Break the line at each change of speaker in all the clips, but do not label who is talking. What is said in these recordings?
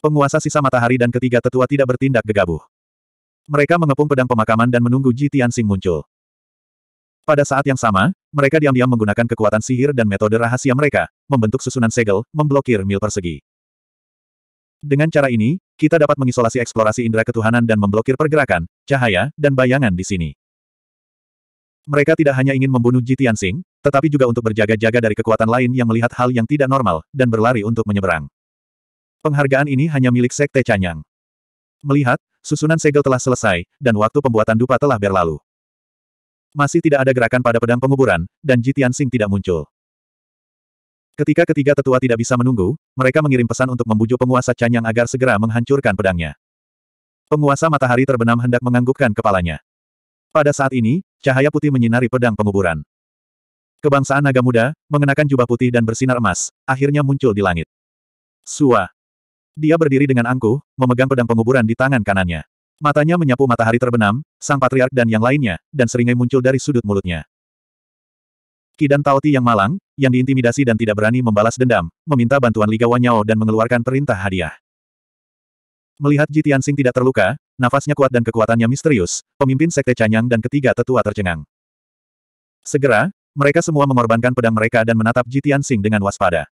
Penguasa sisa matahari dan ketiga tetua tidak bertindak gegabah. Mereka mengepung pedang pemakaman dan menunggu Ji Tianxing muncul. Pada saat yang sama, mereka diam-diam menggunakan kekuatan sihir dan metode rahasia mereka, membentuk susunan segel, memblokir mil persegi. Dengan cara ini, kita dapat mengisolasi eksplorasi indera ketuhanan dan memblokir pergerakan, cahaya, dan bayangan di sini. Mereka tidak hanya ingin membunuh Ji Tianxing, tetapi juga untuk berjaga-jaga dari kekuatan lain yang melihat hal yang tidak normal, dan berlari untuk menyeberang. Penghargaan ini hanya milik Sekte Canyang. Melihat, susunan segel telah selesai, dan waktu pembuatan dupa telah berlalu. Masih tidak ada gerakan pada pedang penguburan, dan Jitian Sing tidak muncul. Ketika ketiga tetua tidak bisa menunggu, mereka mengirim pesan untuk membujuk penguasa Canyang agar segera menghancurkan pedangnya. Penguasa matahari terbenam hendak menganggukkan kepalanya. Pada saat ini, cahaya putih menyinari pedang penguburan. Kebangsaan naga muda, mengenakan jubah putih dan bersinar emas, akhirnya muncul di langit. Suah. Dia berdiri dengan angkuh, memegang pedang penguburan di tangan kanannya. Matanya menyapu matahari terbenam, sang patriark dan yang lainnya, dan seringai muncul dari sudut mulutnya. Kidan Taoti yang malang, yang diintimidasi dan tidak berani membalas dendam, meminta bantuan Liga Wanyao dan mengeluarkan perintah hadiah. Melihat Jitian Sing tidak terluka, nafasnya kuat dan kekuatannya misterius, pemimpin Sekte Canyang dan ketiga tetua tercengang. Segera, mereka semua mengorbankan pedang mereka dan menatap Jitian Sing dengan waspada.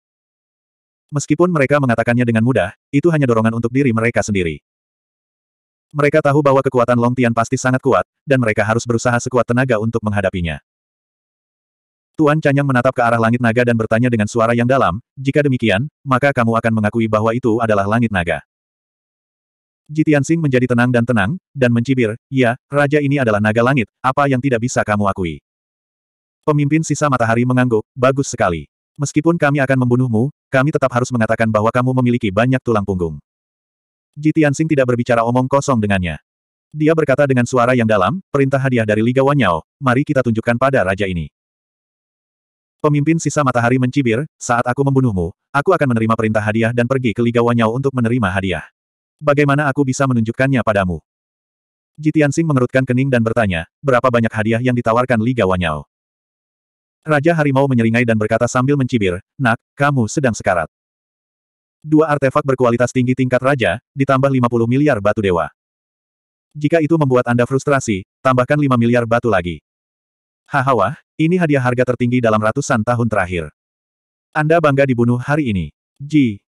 Meskipun mereka mengatakannya dengan mudah, itu hanya dorongan untuk diri mereka sendiri. Mereka tahu bahwa kekuatan Long Tian pasti sangat kuat, dan mereka harus berusaha sekuat tenaga untuk menghadapinya. Tuan Canyang menatap ke arah langit naga dan bertanya dengan suara yang dalam, jika demikian, maka kamu akan mengakui bahwa itu adalah langit naga. Jitian Sing menjadi tenang dan tenang, dan mencibir, ya, raja ini adalah naga langit, apa yang tidak bisa kamu akui. Pemimpin sisa matahari mengangguk, bagus sekali. Meskipun kami akan membunuhmu, kami tetap harus mengatakan bahwa kamu memiliki banyak tulang punggung. Ji tidak berbicara omong kosong dengannya. Dia berkata dengan suara yang dalam, perintah hadiah dari Liga Wanyao, mari kita tunjukkan pada raja ini. Pemimpin sisa matahari mencibir, saat aku membunuhmu, aku akan menerima perintah hadiah dan pergi ke Liga Wanyao untuk menerima hadiah. Bagaimana aku bisa menunjukkannya padamu? Jitian mengerutkan kening dan bertanya, berapa banyak hadiah yang ditawarkan Liga Wanyao? Raja Harimau menyeringai dan berkata sambil mencibir, Nak, kamu sedang sekarat. Dua artefak berkualitas tinggi tingkat raja, ditambah 50 miliar batu dewa. Jika itu membuat Anda frustrasi, tambahkan 5 miliar batu lagi. Hahaha, ini hadiah harga tertinggi dalam ratusan tahun terakhir. Anda bangga dibunuh hari ini. Ji.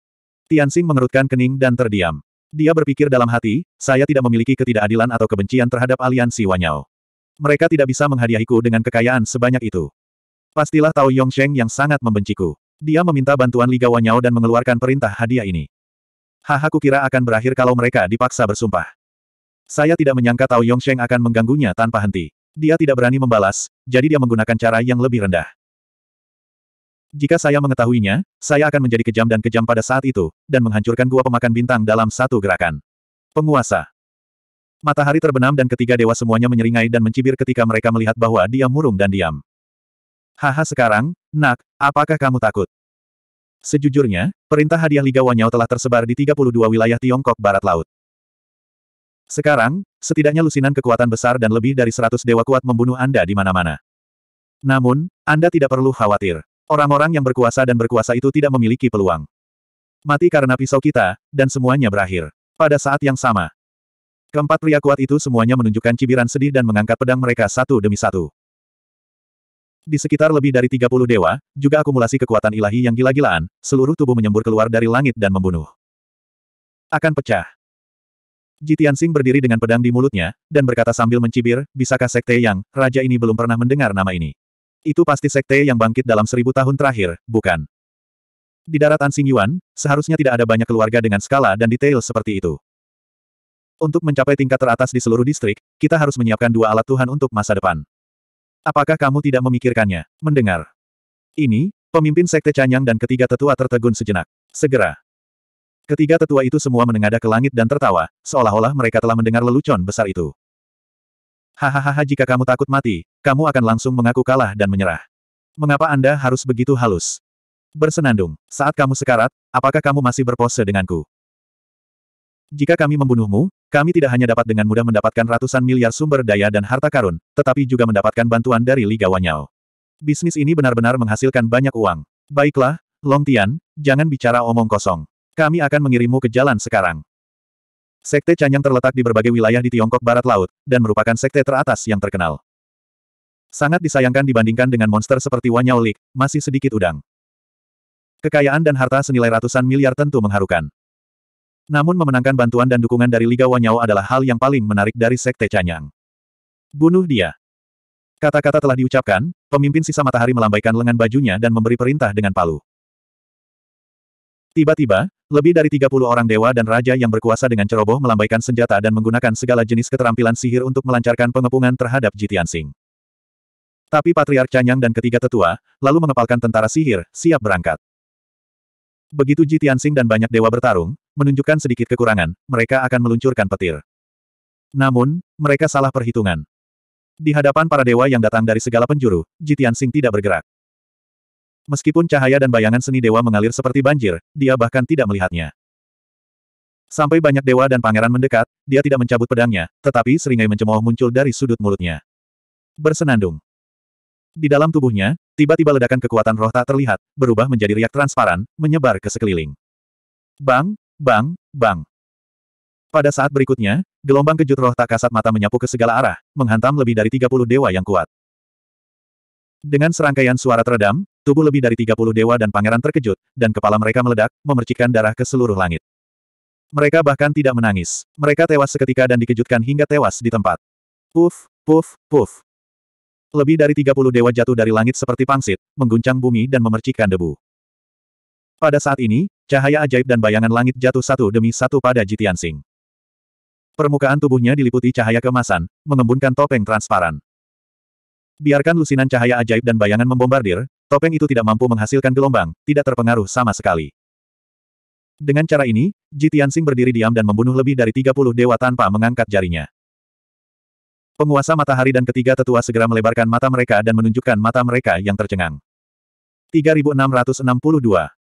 Tianxing mengerutkan kening dan terdiam. Dia berpikir dalam hati, saya tidak memiliki ketidakadilan atau kebencian terhadap aliansi Wanyao. Mereka tidak bisa menghadiahiku dengan kekayaan sebanyak itu. Pastilah Tao Yongsheng yang sangat membenciku. Dia meminta bantuan Liga Wanyao dan mengeluarkan perintah hadiah ini. Haha kukira akan berakhir kalau mereka dipaksa bersumpah. Saya tidak menyangka Tao Yongsheng akan mengganggunya tanpa henti. Dia tidak berani membalas, jadi dia menggunakan cara yang lebih rendah. Jika saya mengetahuinya, saya akan menjadi kejam dan kejam pada saat itu, dan menghancurkan gua pemakan bintang dalam satu gerakan. Penguasa. Matahari terbenam dan ketiga dewa semuanya menyeringai dan mencibir ketika mereka melihat bahwa dia murung dan diam. Haha sekarang, nak, apakah kamu takut? Sejujurnya, perintah hadiah Liga Wanyao telah tersebar di 32 wilayah Tiongkok Barat Laut. Sekarang, setidaknya lusinan kekuatan besar dan lebih dari 100 dewa kuat membunuh Anda di mana-mana. Namun, Anda tidak perlu khawatir. Orang-orang yang berkuasa dan berkuasa itu tidak memiliki peluang. Mati karena pisau kita, dan semuanya berakhir. Pada saat yang sama. Keempat pria kuat itu semuanya menunjukkan cibiran sedih dan mengangkat pedang mereka satu demi satu. Di sekitar lebih dari 30 dewa, juga akumulasi kekuatan ilahi yang gila-gilaan, seluruh tubuh menyembur keluar dari langit dan membunuh. Akan pecah. Jitian Sing berdiri dengan pedang di mulutnya, dan berkata sambil mencibir, bisakah sekte yang, raja ini belum pernah mendengar nama ini. Itu pasti sekte yang bangkit dalam seribu tahun terakhir, bukan? Di daratan Sing Yuan, seharusnya tidak ada banyak keluarga dengan skala dan detail seperti itu. Untuk mencapai tingkat teratas di seluruh distrik, kita harus menyiapkan dua alat Tuhan untuk masa depan. Apakah kamu tidak memikirkannya? Mendengar. Ini, pemimpin Sekte Canyang dan ketiga tetua tertegun sejenak. Segera. Ketiga tetua itu semua menengadah ke langit dan tertawa, seolah-olah mereka telah mendengar lelucon besar itu. Hahaha jika kamu takut mati, kamu akan langsung mengaku kalah dan menyerah. Mengapa Anda harus begitu halus? Bersenandung, saat kamu sekarat, apakah kamu masih berpose denganku? Jika kami membunuhmu, kami tidak hanya dapat dengan mudah mendapatkan ratusan miliar sumber daya dan harta karun, tetapi juga mendapatkan bantuan dari Liga Wanyao. Bisnis ini benar-benar menghasilkan banyak uang. Baiklah, Long Tian, jangan bicara omong kosong. Kami akan mengirimmu ke jalan sekarang. Sekte Canyang terletak di berbagai wilayah di Tiongkok Barat Laut, dan merupakan sekte teratas yang terkenal. Sangat disayangkan dibandingkan dengan monster seperti Wanyao Lik, masih sedikit udang. Kekayaan dan harta senilai ratusan miliar tentu mengharukan. Namun memenangkan bantuan dan dukungan dari Liga Wanyao adalah hal yang paling menarik dari Sekte Canyang. Bunuh dia. Kata-kata telah diucapkan, pemimpin sisa matahari melambaikan lengan bajunya dan memberi perintah dengan palu. Tiba-tiba, lebih dari 30 orang dewa dan raja yang berkuasa dengan ceroboh melambaikan senjata dan menggunakan segala jenis keterampilan sihir untuk melancarkan pengepungan terhadap Jitian Singh. Tapi Patriark Canyang dan ketiga tetua, lalu mengepalkan tentara sihir, siap berangkat. Begitu Jitian Singh dan banyak dewa bertarung, menunjukkan sedikit kekurangan, mereka akan meluncurkan petir. Namun, mereka salah perhitungan. Di hadapan para dewa yang datang dari segala penjuru, Jitian Sing tidak bergerak. Meskipun cahaya dan bayangan seni dewa mengalir seperti banjir, dia bahkan tidak melihatnya. Sampai banyak dewa dan pangeran mendekat, dia tidak mencabut pedangnya, tetapi seringai mencemooh muncul dari sudut mulutnya. Bersenandung. Di dalam tubuhnya, tiba-tiba ledakan kekuatan roh tak terlihat, berubah menjadi riak transparan, menyebar ke sekeliling. Bang, Bang, bang. Pada saat berikutnya, gelombang kejut roh tak kasat mata menyapu ke segala arah, menghantam lebih dari 30 dewa yang kuat. Dengan serangkaian suara teredam, tubuh lebih dari 30 dewa dan pangeran terkejut, dan kepala mereka meledak, memercikkan darah ke seluruh langit. Mereka bahkan tidak menangis. Mereka tewas seketika dan dikejutkan hingga tewas di tempat. Puf, puf, puf. Lebih dari 30 dewa jatuh dari langit seperti pangsit, mengguncang bumi dan memercikkan debu. Pada saat ini, cahaya ajaib dan bayangan langit jatuh satu demi satu pada Jitian Sing. Permukaan tubuhnya diliputi cahaya kemasan, mengembunkan topeng transparan. Biarkan lusinan cahaya ajaib dan bayangan membombardir, topeng itu tidak mampu menghasilkan gelombang, tidak terpengaruh sama sekali. Dengan cara ini, Jitian Sing berdiri diam dan membunuh lebih dari 30 dewa tanpa mengangkat jarinya. Penguasa matahari dan ketiga tetua segera melebarkan mata mereka dan menunjukkan mata mereka yang tercengang. 3662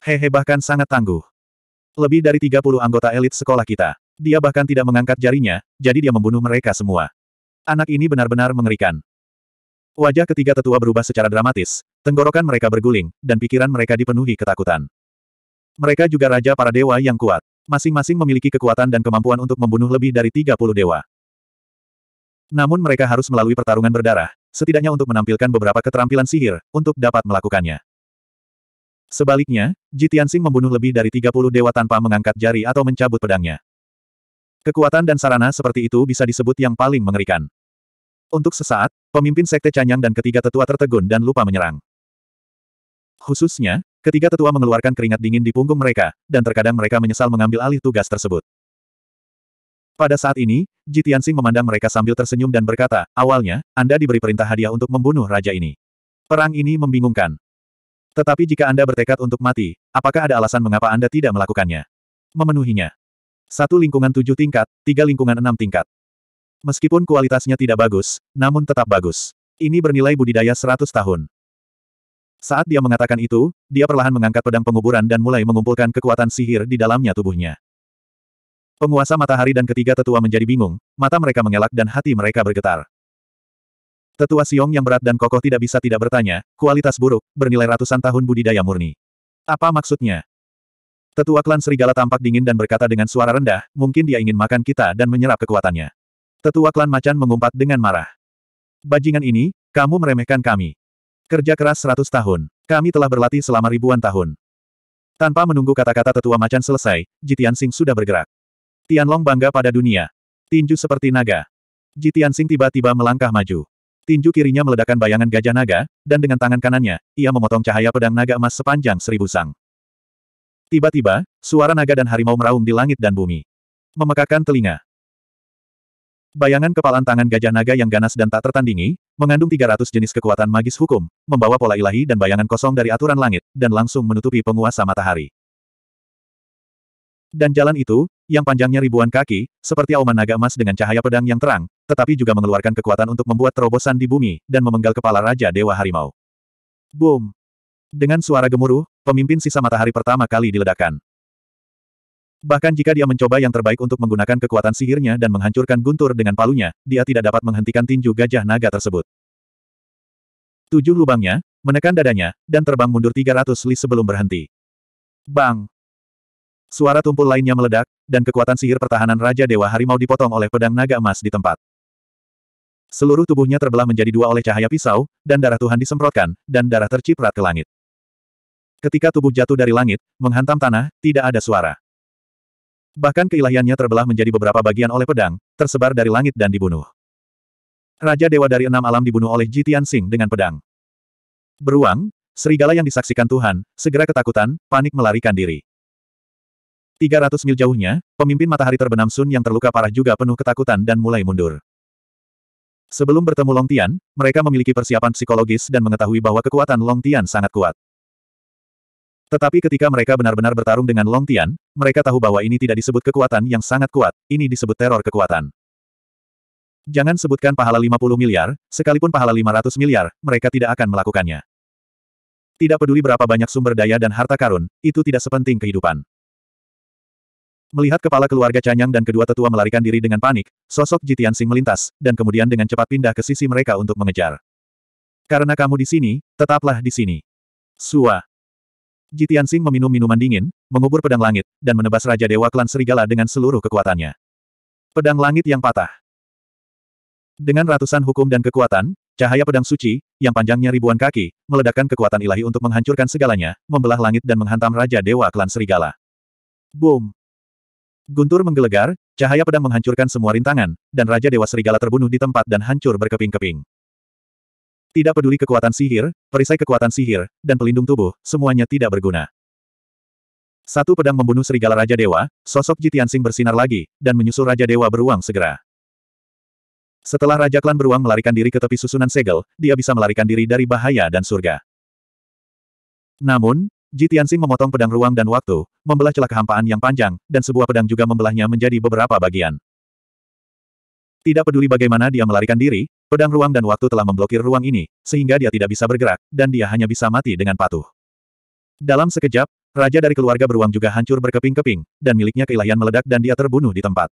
Hehe bahkan sangat tangguh. Lebih dari 30 anggota elit sekolah kita. Dia bahkan tidak mengangkat jarinya, jadi dia membunuh mereka semua. Anak ini benar-benar mengerikan. Wajah ketiga tetua berubah secara dramatis, tenggorokan mereka berguling, dan pikiran mereka dipenuhi ketakutan. Mereka juga raja para dewa yang kuat. Masing-masing memiliki kekuatan dan kemampuan untuk membunuh lebih dari 30 dewa. Namun mereka harus melalui pertarungan berdarah, setidaknya untuk menampilkan beberapa keterampilan sihir, untuk dapat melakukannya. Sebaliknya, Jitiansing membunuh lebih dari 30 dewa tanpa mengangkat jari atau mencabut pedangnya. Kekuatan dan sarana seperti itu bisa disebut yang paling mengerikan. Untuk sesaat, pemimpin Sekte Canyang dan ketiga tetua tertegun dan lupa menyerang. Khususnya, ketiga tetua mengeluarkan keringat dingin di punggung mereka, dan terkadang mereka menyesal mengambil alih tugas tersebut. Pada saat ini, Jitiansing memandang mereka sambil tersenyum dan berkata, awalnya, Anda diberi perintah hadiah untuk membunuh raja ini. Perang ini membingungkan. Tetapi jika Anda bertekad untuk mati, apakah ada alasan mengapa Anda tidak melakukannya? Memenuhinya. Satu lingkungan tujuh tingkat, tiga lingkungan enam tingkat. Meskipun kualitasnya tidak bagus, namun tetap bagus. Ini bernilai budidaya seratus tahun. Saat dia mengatakan itu, dia perlahan mengangkat pedang penguburan dan mulai mengumpulkan kekuatan sihir di dalamnya tubuhnya. Penguasa matahari dan ketiga tetua menjadi bingung, mata mereka mengelak dan hati mereka bergetar. Tetua Siong yang berat dan kokoh tidak bisa tidak bertanya, kualitas buruk, bernilai ratusan tahun budidaya murni. Apa maksudnya? Tetua klan serigala tampak dingin dan berkata dengan suara rendah, mungkin dia ingin makan kita dan menyerap kekuatannya. Tetua klan macan mengumpat dengan marah. Bajingan ini, kamu meremehkan kami. Kerja keras seratus tahun. Kami telah berlatih selama ribuan tahun. Tanpa menunggu kata-kata tetua macan selesai, Jitian Sing sudah bergerak. Tianlong bangga pada dunia. Tinju seperti naga. Jitian Sing tiba-tiba melangkah maju. Tinju kirinya meledakkan bayangan gajah naga, dan dengan tangan kanannya, ia memotong cahaya pedang naga emas sepanjang seribu sang. Tiba-tiba, suara naga dan harimau meraung di langit dan bumi. Memekakan telinga. Bayangan kepalan tangan gajah naga yang ganas dan tak tertandingi, mengandung 300 jenis kekuatan magis hukum, membawa pola ilahi dan bayangan kosong dari aturan langit, dan langsung menutupi penguasa matahari. Dan jalan itu, yang panjangnya ribuan kaki, seperti auman naga emas dengan cahaya pedang yang terang, tetapi juga mengeluarkan kekuatan untuk membuat terobosan di bumi, dan memenggal kepala Raja Dewa Harimau. Boom! Dengan suara gemuruh, pemimpin sisa matahari pertama kali diledakkan. Bahkan jika dia mencoba yang terbaik untuk menggunakan kekuatan sihirnya dan menghancurkan guntur dengan palunya, dia tidak dapat menghentikan tinju gajah naga tersebut. Tujuh lubangnya, menekan dadanya, dan terbang mundur 300 li sebelum berhenti. Bang! Suara tumpul lainnya meledak, dan kekuatan sihir pertahanan Raja Dewa Harimau dipotong oleh pedang naga emas di tempat. Seluruh tubuhnya terbelah menjadi dua oleh cahaya pisau, dan darah Tuhan disemprotkan, dan darah terciprat ke langit. Ketika tubuh jatuh dari langit, menghantam tanah, tidak ada suara. Bahkan keilahiannya terbelah menjadi beberapa bagian oleh pedang, tersebar dari langit dan dibunuh. Raja Dewa dari enam alam dibunuh oleh Jitian Sing dengan pedang. Beruang, serigala yang disaksikan Tuhan, segera ketakutan, panik melarikan diri. 300 mil jauhnya, pemimpin matahari terbenam Sun yang terluka parah juga penuh ketakutan dan mulai mundur. Sebelum bertemu Long Tian, mereka memiliki persiapan psikologis dan mengetahui bahwa kekuatan Long Tian sangat kuat. Tetapi ketika mereka benar-benar bertarung dengan Long Tian, mereka tahu bahwa ini tidak disebut kekuatan yang sangat kuat, ini disebut teror kekuatan. Jangan sebutkan pahala 50 miliar, sekalipun pahala 500 miliar, mereka tidak akan melakukannya. Tidak peduli berapa banyak sumber daya dan harta karun, itu tidak sepenting kehidupan. Melihat kepala keluarga Canyang dan kedua tetua melarikan diri dengan panik, sosok Jitian Sing melintas, dan kemudian dengan cepat pindah ke sisi mereka untuk mengejar. Karena kamu di sini, tetaplah di sini. Sua. Jitian Sing meminum minuman dingin, mengubur pedang langit, dan menebas Raja Dewa Klan Serigala dengan seluruh kekuatannya. Pedang langit yang patah. Dengan ratusan hukum dan kekuatan, cahaya pedang suci, yang panjangnya ribuan kaki, meledakkan kekuatan ilahi untuk menghancurkan segalanya, membelah langit dan menghantam Raja Dewa Klan Serigala. Boom! Guntur menggelegar, cahaya pedang menghancurkan semua rintangan, dan Raja Dewa Serigala terbunuh di tempat dan hancur berkeping-keping. Tidak peduli kekuatan sihir, perisai kekuatan sihir, dan pelindung tubuh, semuanya tidak berguna. Satu pedang membunuh serigala Raja Dewa, sosok Jitiansing bersinar lagi, dan menyusul Raja Dewa beruang segera. Setelah Raja Klan beruang melarikan diri ke tepi susunan segel, dia bisa melarikan diri dari bahaya dan surga. Namun, Ji Tianxing memotong pedang ruang dan waktu, membelah celah kehampaan yang panjang, dan sebuah pedang juga membelahnya menjadi beberapa bagian. Tidak peduli bagaimana dia melarikan diri, pedang ruang dan waktu telah memblokir ruang ini, sehingga dia tidak bisa bergerak, dan dia hanya bisa mati dengan patuh. Dalam sekejap, raja dari keluarga beruang juga hancur berkeping-keping, dan miliknya keilahian meledak dan dia terbunuh di tempat.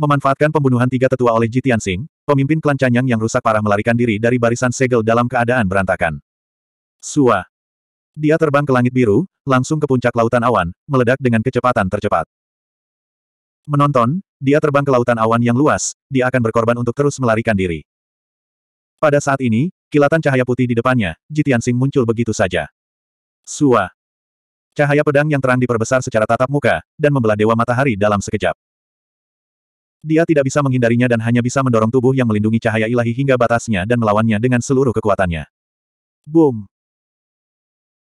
Memanfaatkan pembunuhan tiga tetua oleh Ji Tianxing, pemimpin klan Canyang yang rusak parah melarikan diri dari barisan segel dalam keadaan berantakan. Suah. Dia terbang ke langit biru, langsung ke puncak lautan awan, meledak dengan kecepatan tercepat. Menonton, dia terbang ke lautan awan yang luas, dia akan berkorban untuk terus melarikan diri. Pada saat ini, kilatan cahaya putih di depannya, Jitian Sing muncul begitu saja. Sua. Cahaya pedang yang terang diperbesar secara tatap muka, dan membelah dewa matahari dalam sekejap. Dia tidak bisa menghindarinya dan hanya bisa mendorong tubuh yang melindungi cahaya ilahi hingga batasnya dan melawannya dengan seluruh kekuatannya. Boom!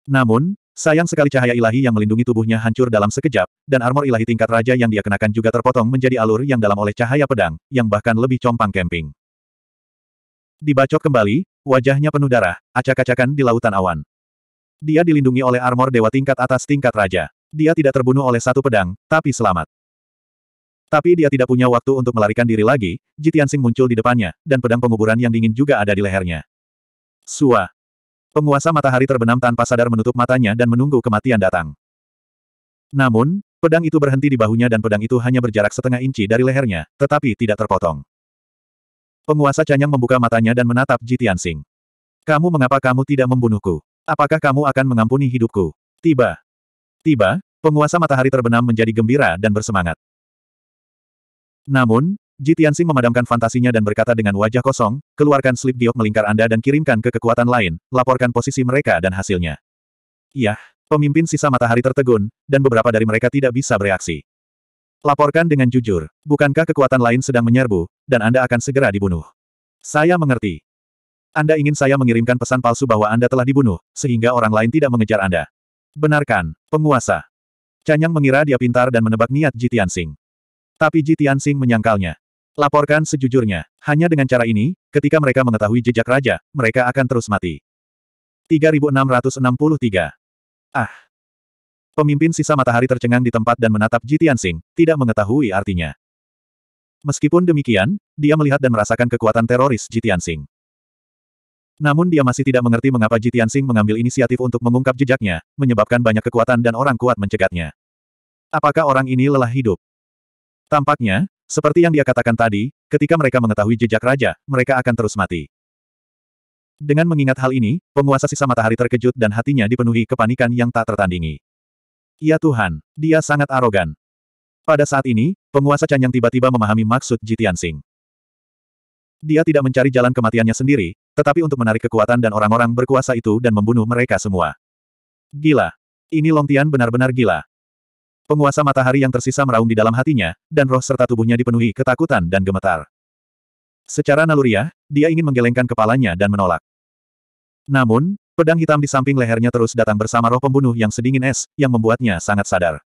Namun, sayang sekali cahaya ilahi yang melindungi tubuhnya hancur dalam sekejap, dan armor ilahi tingkat raja yang dia kenakan juga terpotong menjadi alur yang dalam oleh cahaya pedang, yang bahkan lebih compang camping. Dibacok kembali, wajahnya penuh darah, acak-acakan di lautan awan. Dia dilindungi oleh armor dewa tingkat atas tingkat raja. Dia tidak terbunuh oleh satu pedang, tapi selamat. Tapi dia tidak punya waktu untuk melarikan diri lagi, Tianxing muncul di depannya, dan pedang penguburan yang dingin juga ada di lehernya. Suah. Penguasa matahari terbenam tanpa sadar menutup matanya dan menunggu kematian datang. Namun, pedang itu berhenti di bahunya dan pedang itu hanya berjarak setengah inci dari lehernya, tetapi tidak terpotong. Penguasa Canyang membuka matanya dan menatap Ji Tianxing. Kamu mengapa kamu tidak membunuhku? Apakah kamu akan mengampuni hidupku? Tiba. Tiba, penguasa matahari terbenam menjadi gembira dan bersemangat. Namun, Ji Tianxing memadamkan fantasinya dan berkata dengan wajah kosong, keluarkan slip giok melingkar Anda dan kirimkan ke kekuatan lain, laporkan posisi mereka dan hasilnya. Yah, pemimpin sisa matahari tertegun, dan beberapa dari mereka tidak bisa bereaksi. Laporkan dengan jujur, bukankah kekuatan lain sedang menyerbu, dan Anda akan segera dibunuh. Saya mengerti. Anda ingin saya mengirimkan pesan palsu bahwa Anda telah dibunuh, sehingga orang lain tidak mengejar Anda. Benarkan, penguasa. Canyang mengira dia pintar dan menebak niat Ji Tianxing. Tapi Ji Tianxing menyangkalnya. Laporkan sejujurnya. Hanya dengan cara ini, ketika mereka mengetahui jejak raja, mereka akan terus mati. 3663. Ah. Pemimpin sisa matahari tercengang di tempat dan menatap Jitian Sing, tidak mengetahui artinya. Meskipun demikian, dia melihat dan merasakan kekuatan teroris Jitian Sing. Namun dia masih tidak mengerti mengapa Jitian Sing mengambil inisiatif untuk mengungkap jejaknya, menyebabkan banyak kekuatan dan orang kuat mencegatnya. Apakah orang ini lelah hidup? Tampaknya, seperti yang dia katakan tadi, ketika mereka mengetahui jejak raja, mereka akan terus mati. Dengan mengingat hal ini, penguasa sisa matahari terkejut dan hatinya dipenuhi kepanikan yang tak tertandingi. Ya Tuhan, dia sangat arogan. Pada saat ini, penguasa yang tiba-tiba memahami maksud Jitian Sing. Dia tidak mencari jalan kematiannya sendiri, tetapi untuk menarik kekuatan dan orang-orang berkuasa itu dan membunuh mereka semua. Gila. Ini Long Tian benar-benar gila. Penguasa matahari yang tersisa meraung di dalam hatinya, dan roh serta tubuhnya dipenuhi ketakutan dan gemetar. Secara naluriah, dia ingin menggelengkan kepalanya dan menolak. Namun, pedang hitam di samping lehernya terus datang bersama roh pembunuh yang sedingin es, yang membuatnya sangat sadar.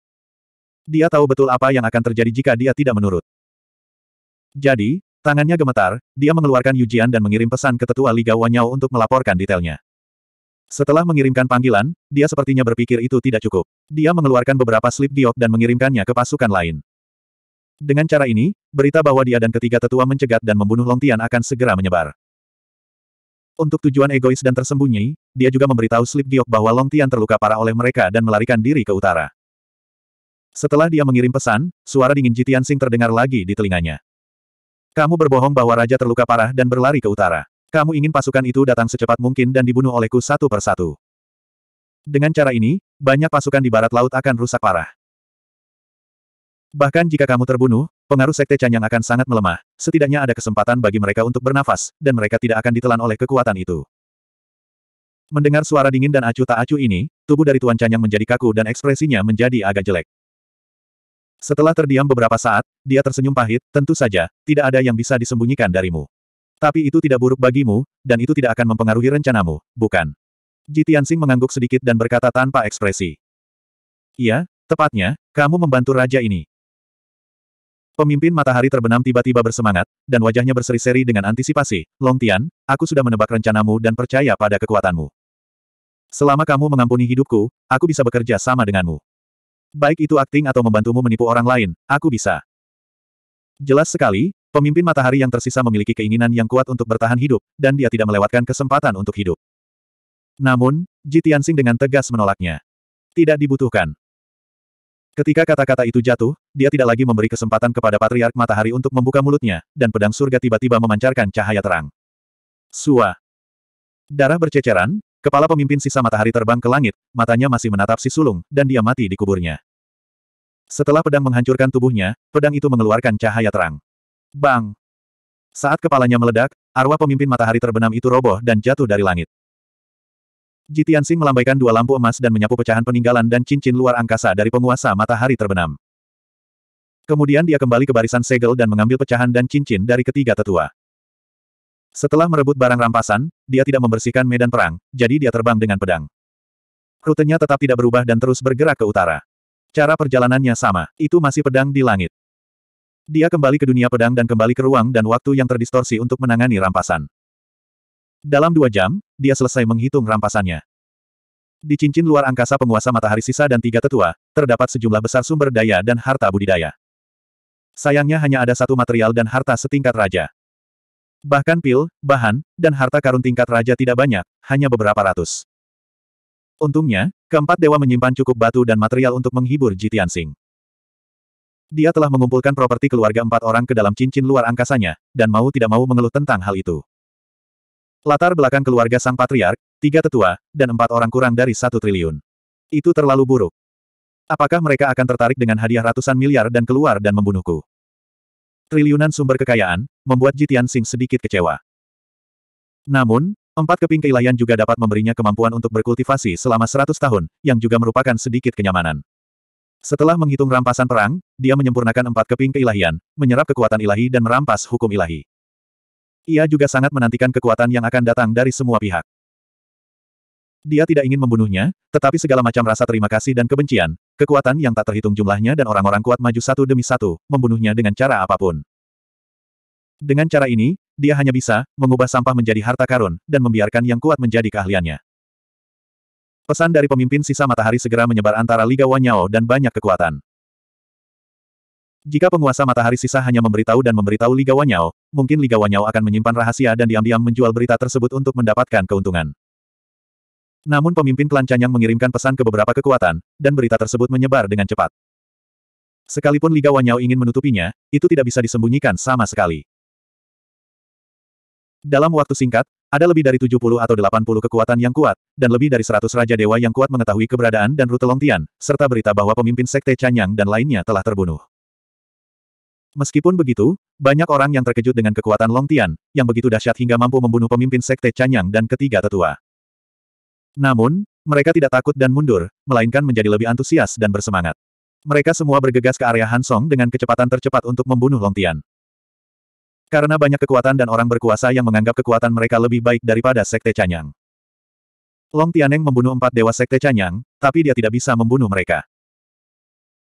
Dia tahu betul apa yang akan terjadi jika dia tidak menurut. Jadi, tangannya gemetar, dia mengeluarkan ujian dan mengirim pesan ke tetua Liga Wanyao untuk melaporkan detailnya. Setelah mengirimkan panggilan, dia sepertinya berpikir itu tidak cukup. Dia mengeluarkan beberapa slip diok dan mengirimkannya ke pasukan lain. Dengan cara ini, berita bahwa dia dan ketiga tetua mencegat dan membunuh Long Tian akan segera menyebar. Untuk tujuan egois dan tersembunyi, dia juga memberitahu Slip diok bahwa Long Tian terluka parah oleh mereka dan melarikan diri ke utara. Setelah dia mengirim pesan, suara dingin Jitian Sing terdengar lagi di telinganya. Kamu berbohong bahwa raja terluka parah dan berlari ke utara. Kamu ingin pasukan itu datang secepat mungkin dan dibunuh olehku satu persatu. Dengan cara ini, banyak pasukan di barat laut akan rusak parah. Bahkan jika kamu terbunuh, pengaruh Sekte Canyang akan sangat melemah, setidaknya ada kesempatan bagi mereka untuk bernafas, dan mereka tidak akan ditelan oleh kekuatan itu. Mendengar suara dingin dan acuh tak acuh ini, tubuh dari Tuan Canyang menjadi kaku dan ekspresinya menjadi agak jelek. Setelah terdiam beberapa saat, dia tersenyum pahit, tentu saja, tidak ada yang bisa disembunyikan darimu. Tapi itu tidak buruk bagimu, dan itu tidak akan mempengaruhi rencanamu, bukan? Ji Tianxing mengangguk sedikit dan berkata tanpa ekspresi. Iya, tepatnya, kamu membantu raja ini. Pemimpin matahari terbenam tiba-tiba bersemangat, dan wajahnya berseri-seri dengan antisipasi. Long Tian, aku sudah menebak rencanamu dan percaya pada kekuatanmu. Selama kamu mengampuni hidupku, aku bisa bekerja sama denganmu. Baik itu akting atau membantumu menipu orang lain, aku bisa. Jelas sekali, pemimpin matahari yang tersisa memiliki keinginan yang kuat untuk bertahan hidup, dan dia tidak melewatkan kesempatan untuk hidup. Namun, Ji Tianxing dengan tegas menolaknya. Tidak dibutuhkan. Ketika kata-kata itu jatuh, dia tidak lagi memberi kesempatan kepada Patriark Matahari untuk membuka mulutnya, dan pedang surga tiba-tiba memancarkan cahaya terang. Sua. Darah berceceran, kepala pemimpin sisa matahari terbang ke langit, matanya masih menatap si sulung, dan dia mati di kuburnya. Setelah pedang menghancurkan tubuhnya, pedang itu mengeluarkan cahaya terang. Bang! Saat kepalanya meledak, arwah pemimpin matahari terbenam itu roboh dan jatuh dari langit. Jitian Xing melambaikan dua lampu emas dan menyapu pecahan peninggalan dan cincin luar angkasa dari penguasa matahari terbenam. Kemudian dia kembali ke barisan segel dan mengambil pecahan dan cincin dari ketiga tetua. Setelah merebut barang rampasan, dia tidak membersihkan medan perang, jadi dia terbang dengan pedang. Rutenya tetap tidak berubah dan terus bergerak ke utara. Cara perjalanannya sama, itu masih pedang di langit. Dia kembali ke dunia pedang dan kembali ke ruang dan waktu yang terdistorsi untuk menangani rampasan. Dalam dua jam, dia selesai menghitung rampasannya. Di cincin luar angkasa penguasa matahari sisa dan tiga tetua, terdapat sejumlah besar sumber daya dan harta budidaya. Sayangnya hanya ada satu material dan harta setingkat raja. Bahkan pil, bahan, dan harta karun tingkat raja tidak banyak, hanya beberapa ratus. Untungnya, keempat dewa menyimpan cukup batu dan material untuk menghibur Jitian Sing. Dia telah mengumpulkan properti keluarga empat orang ke dalam cincin luar angkasanya, dan mau tidak mau mengeluh tentang hal itu. Latar belakang keluarga sang patriark, tiga tetua, dan empat orang kurang dari satu triliun. Itu terlalu buruk. Apakah mereka akan tertarik dengan hadiah ratusan miliar dan keluar dan membunuhku? Triliunan sumber kekayaan, membuat Jitian Sing sedikit kecewa. Namun, empat keping keilahian juga dapat memberinya kemampuan untuk berkultivasi selama seratus tahun, yang juga merupakan sedikit kenyamanan. Setelah menghitung rampasan perang, dia menyempurnakan empat keping keilahian, menyerap kekuatan ilahi dan merampas hukum ilahi. Ia juga sangat menantikan kekuatan yang akan datang dari semua pihak. Dia tidak ingin membunuhnya, tetapi segala macam rasa terima kasih dan kebencian, kekuatan yang tak terhitung jumlahnya dan orang-orang kuat maju satu demi satu, membunuhnya dengan cara apapun. Dengan cara ini, dia hanya bisa mengubah sampah menjadi harta karun, dan membiarkan yang kuat menjadi keahliannya. Pesan dari pemimpin sisa matahari segera menyebar antara Liga Wanyao dan banyak kekuatan. Jika penguasa matahari sisa hanya memberitahu dan memberitahu Liga Wanyao, mungkin Liga Wanyao akan menyimpan rahasia dan diam-diam menjual berita tersebut untuk mendapatkan keuntungan. Namun pemimpin klan Canyang mengirimkan pesan ke beberapa kekuatan, dan berita tersebut menyebar dengan cepat. Sekalipun Liga Wanyao ingin menutupinya, itu tidak bisa disembunyikan sama sekali. Dalam waktu singkat, ada lebih dari 70 atau 80 kekuatan yang kuat, dan lebih dari 100 Raja Dewa yang kuat mengetahui keberadaan dan rute Longtian, serta berita bahwa pemimpin Sekte Canyang dan lainnya telah terbunuh. Meskipun begitu, banyak orang yang terkejut dengan kekuatan Long Tian, yang begitu dahsyat hingga mampu membunuh pemimpin sekte Chanyang dan ketiga tetua. Namun, mereka tidak takut dan mundur, melainkan menjadi lebih antusias dan bersemangat. Mereka semua bergegas ke area Hansong dengan kecepatan tercepat untuk membunuh Long Tian. Karena banyak kekuatan dan orang berkuasa yang menganggap kekuatan mereka lebih baik daripada sekte Chanyang. Long Tianeng membunuh empat dewa sekte Chanyang, tapi dia tidak bisa membunuh mereka.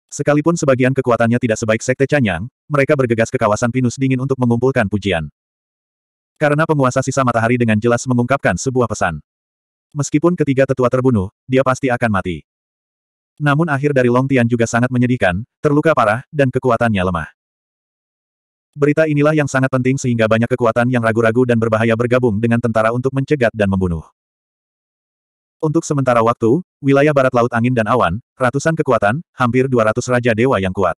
Sekalipun sebagian kekuatannya tidak sebaik Sekte Canyang, mereka bergegas ke kawasan pinus dingin untuk mengumpulkan pujian. Karena penguasa sisa matahari dengan jelas mengungkapkan sebuah pesan. Meskipun ketiga tetua terbunuh, dia pasti akan mati. Namun akhir dari Long Tian juga sangat menyedihkan, terluka parah, dan kekuatannya lemah. Berita inilah yang sangat penting sehingga banyak kekuatan yang ragu-ragu dan berbahaya bergabung dengan tentara untuk mencegat dan membunuh. Untuk sementara waktu, wilayah barat laut angin dan awan, ratusan kekuatan, hampir 200 raja dewa yang kuat.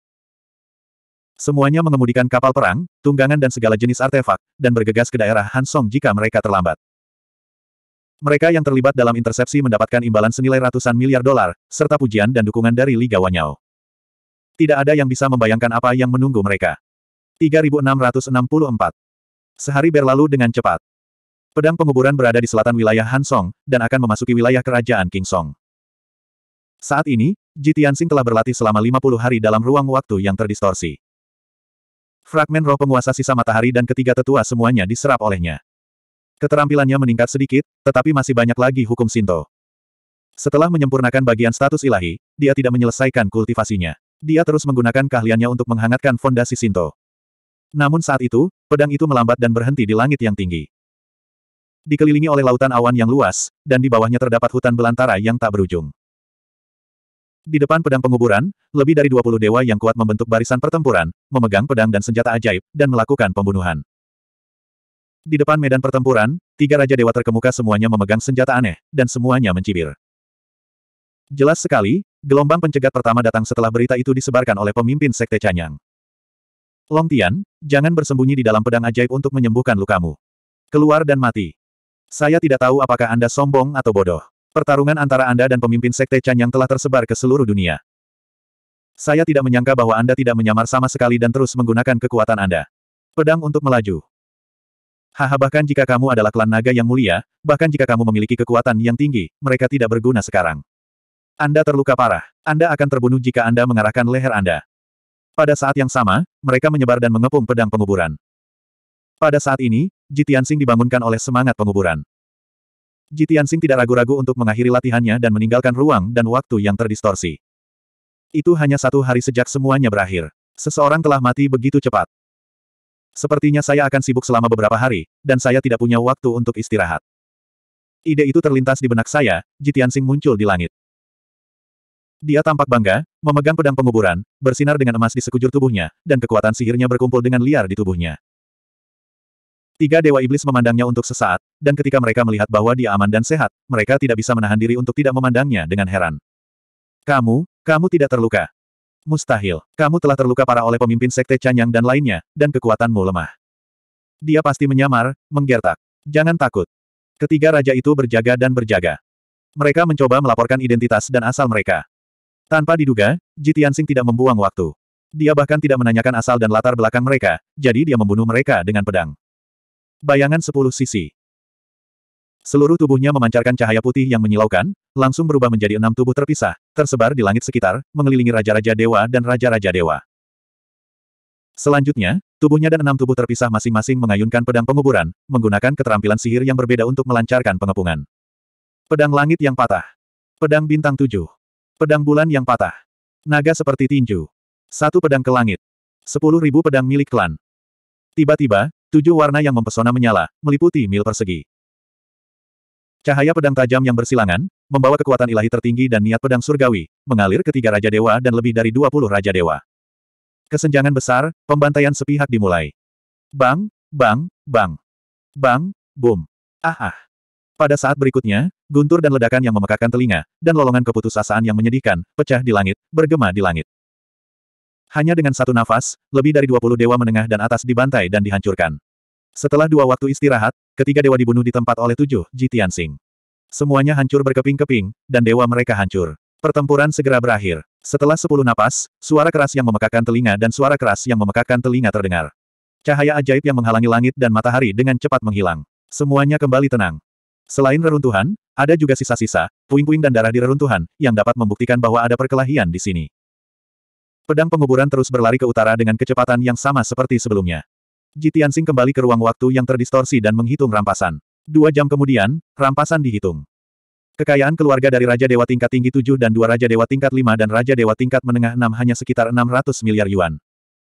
Semuanya mengemudikan kapal perang, tunggangan dan segala jenis artefak, dan bergegas ke daerah Hansong jika mereka terlambat. Mereka yang terlibat dalam intersepsi mendapatkan imbalan senilai ratusan miliar dolar, serta pujian dan dukungan dari Liga Wanyao. Tidak ada yang bisa membayangkan apa yang menunggu mereka. 3664 Sehari berlalu dengan cepat. Pedang penguburan berada di selatan wilayah Hansong, dan akan memasuki wilayah kerajaan King Song. Saat ini, Ji Tianxing telah berlatih selama 50 hari dalam ruang waktu yang terdistorsi. Fragmen roh penguasa sisa matahari dan ketiga tetua semuanya diserap olehnya. Keterampilannya meningkat sedikit, tetapi masih banyak lagi hukum Sinto. Setelah menyempurnakan bagian status ilahi, dia tidak menyelesaikan kultivasinya. Dia terus menggunakan keahliannya untuk menghangatkan fondasi Sinto. Namun saat itu, pedang itu melambat dan berhenti di langit yang tinggi dikelilingi oleh lautan awan yang luas, dan di bawahnya terdapat hutan belantara yang tak berujung. Di depan pedang penguburan, lebih dari 20 dewa yang kuat membentuk barisan pertempuran, memegang pedang dan senjata ajaib, dan melakukan pembunuhan. Di depan medan pertempuran, tiga raja dewa terkemuka semuanya memegang senjata aneh, dan semuanya mencibir. Jelas sekali, gelombang pencegat pertama datang setelah berita itu disebarkan oleh pemimpin Sekte Canyang. Long Tian, jangan bersembunyi di dalam pedang ajaib untuk menyembuhkan lukamu. Keluar dan mati. Saya tidak tahu apakah Anda sombong atau bodoh. Pertarungan antara Anda dan pemimpin Sekte Chan yang telah tersebar ke seluruh dunia. Saya tidak menyangka bahwa Anda tidak menyamar sama sekali dan terus menggunakan kekuatan Anda. Pedang untuk melaju. Haha bahkan jika kamu adalah klan naga yang mulia, bahkan jika kamu memiliki kekuatan yang tinggi, mereka tidak berguna sekarang. Anda terluka parah. Anda akan terbunuh jika Anda mengarahkan leher Anda. Pada saat yang sama, mereka menyebar dan mengepung pedang penguburan. Pada saat ini, Jitiansing dibangunkan oleh semangat penguburan. Jitiansing tidak ragu-ragu untuk mengakhiri latihannya dan meninggalkan ruang dan waktu yang terdistorsi. Itu hanya satu hari sejak semuanya berakhir. Seseorang telah mati begitu cepat. Sepertinya saya akan sibuk selama beberapa hari, dan saya tidak punya waktu untuk istirahat. Ide itu terlintas di benak saya, Jitiansing muncul di langit. Dia tampak bangga, memegang pedang penguburan, bersinar dengan emas di sekujur tubuhnya, dan kekuatan sihirnya berkumpul dengan liar di tubuhnya. Tiga dewa iblis memandangnya untuk sesaat, dan ketika mereka melihat bahwa dia aman dan sehat, mereka tidak bisa menahan diri untuk tidak memandangnya dengan heran. Kamu, kamu tidak terluka. Mustahil, kamu telah terluka parah oleh pemimpin sekte Canyang dan lainnya, dan kekuatanmu lemah. Dia pasti menyamar, menggertak. Jangan takut. Ketiga raja itu berjaga dan berjaga. Mereka mencoba melaporkan identitas dan asal mereka. Tanpa diduga, Jitiansing tidak membuang waktu. Dia bahkan tidak menanyakan asal dan latar belakang mereka, jadi dia membunuh mereka dengan pedang. Bayangan sepuluh sisi. Seluruh tubuhnya memancarkan cahaya putih yang menyilaukan, langsung berubah menjadi enam tubuh terpisah, tersebar di langit sekitar, mengelilingi raja-raja dewa dan raja-raja dewa. Selanjutnya, tubuhnya dan enam tubuh terpisah masing-masing mengayunkan pedang penguburan, menggunakan keterampilan sihir yang berbeda untuk melancarkan pengepungan. Pedang langit yang patah. Pedang bintang tujuh. Pedang bulan yang patah. Naga seperti tinju. Satu pedang ke langit. Sepuluh ribu pedang milik klan. Tiba-tiba, tujuh warna yang mempesona menyala, meliputi mil persegi. Cahaya pedang tajam yang bersilangan, membawa kekuatan ilahi tertinggi dan niat pedang surgawi, mengalir ke tiga Raja Dewa dan lebih dari dua puluh Raja Dewa. Kesenjangan besar, pembantaian sepihak dimulai. Bang, bang, bang. Bang, boom. Ah ah. Pada saat berikutnya, guntur dan ledakan yang memekakan telinga, dan lolongan keputusasaan yang menyedihkan, pecah di langit, bergema di langit. Hanya dengan satu nafas, lebih dari 20 dewa menengah dan atas dibantai dan dihancurkan. Setelah dua waktu istirahat, ketiga dewa dibunuh di tempat oleh tujuh Ji Tianxing. Semuanya hancur berkeping-keping, dan dewa mereka hancur. Pertempuran segera berakhir. Setelah sepuluh napas, suara keras yang memekakan telinga dan suara keras yang memekakan telinga terdengar. Cahaya ajaib yang menghalangi langit dan matahari dengan cepat menghilang. Semuanya kembali tenang. Selain reruntuhan, ada juga sisa-sisa, puing-puing dan darah di reruntuhan, yang dapat membuktikan bahwa ada perkelahian di sini. Pedang penguburan terus berlari ke utara dengan kecepatan yang sama seperti sebelumnya. Jitiansing kembali ke ruang waktu yang terdistorsi dan menghitung rampasan. Dua jam kemudian, rampasan dihitung. Kekayaan keluarga dari Raja Dewa tingkat tinggi 7 dan dua Raja Dewa tingkat 5 dan Raja Dewa tingkat menengah 6 hanya sekitar 600 miliar yuan.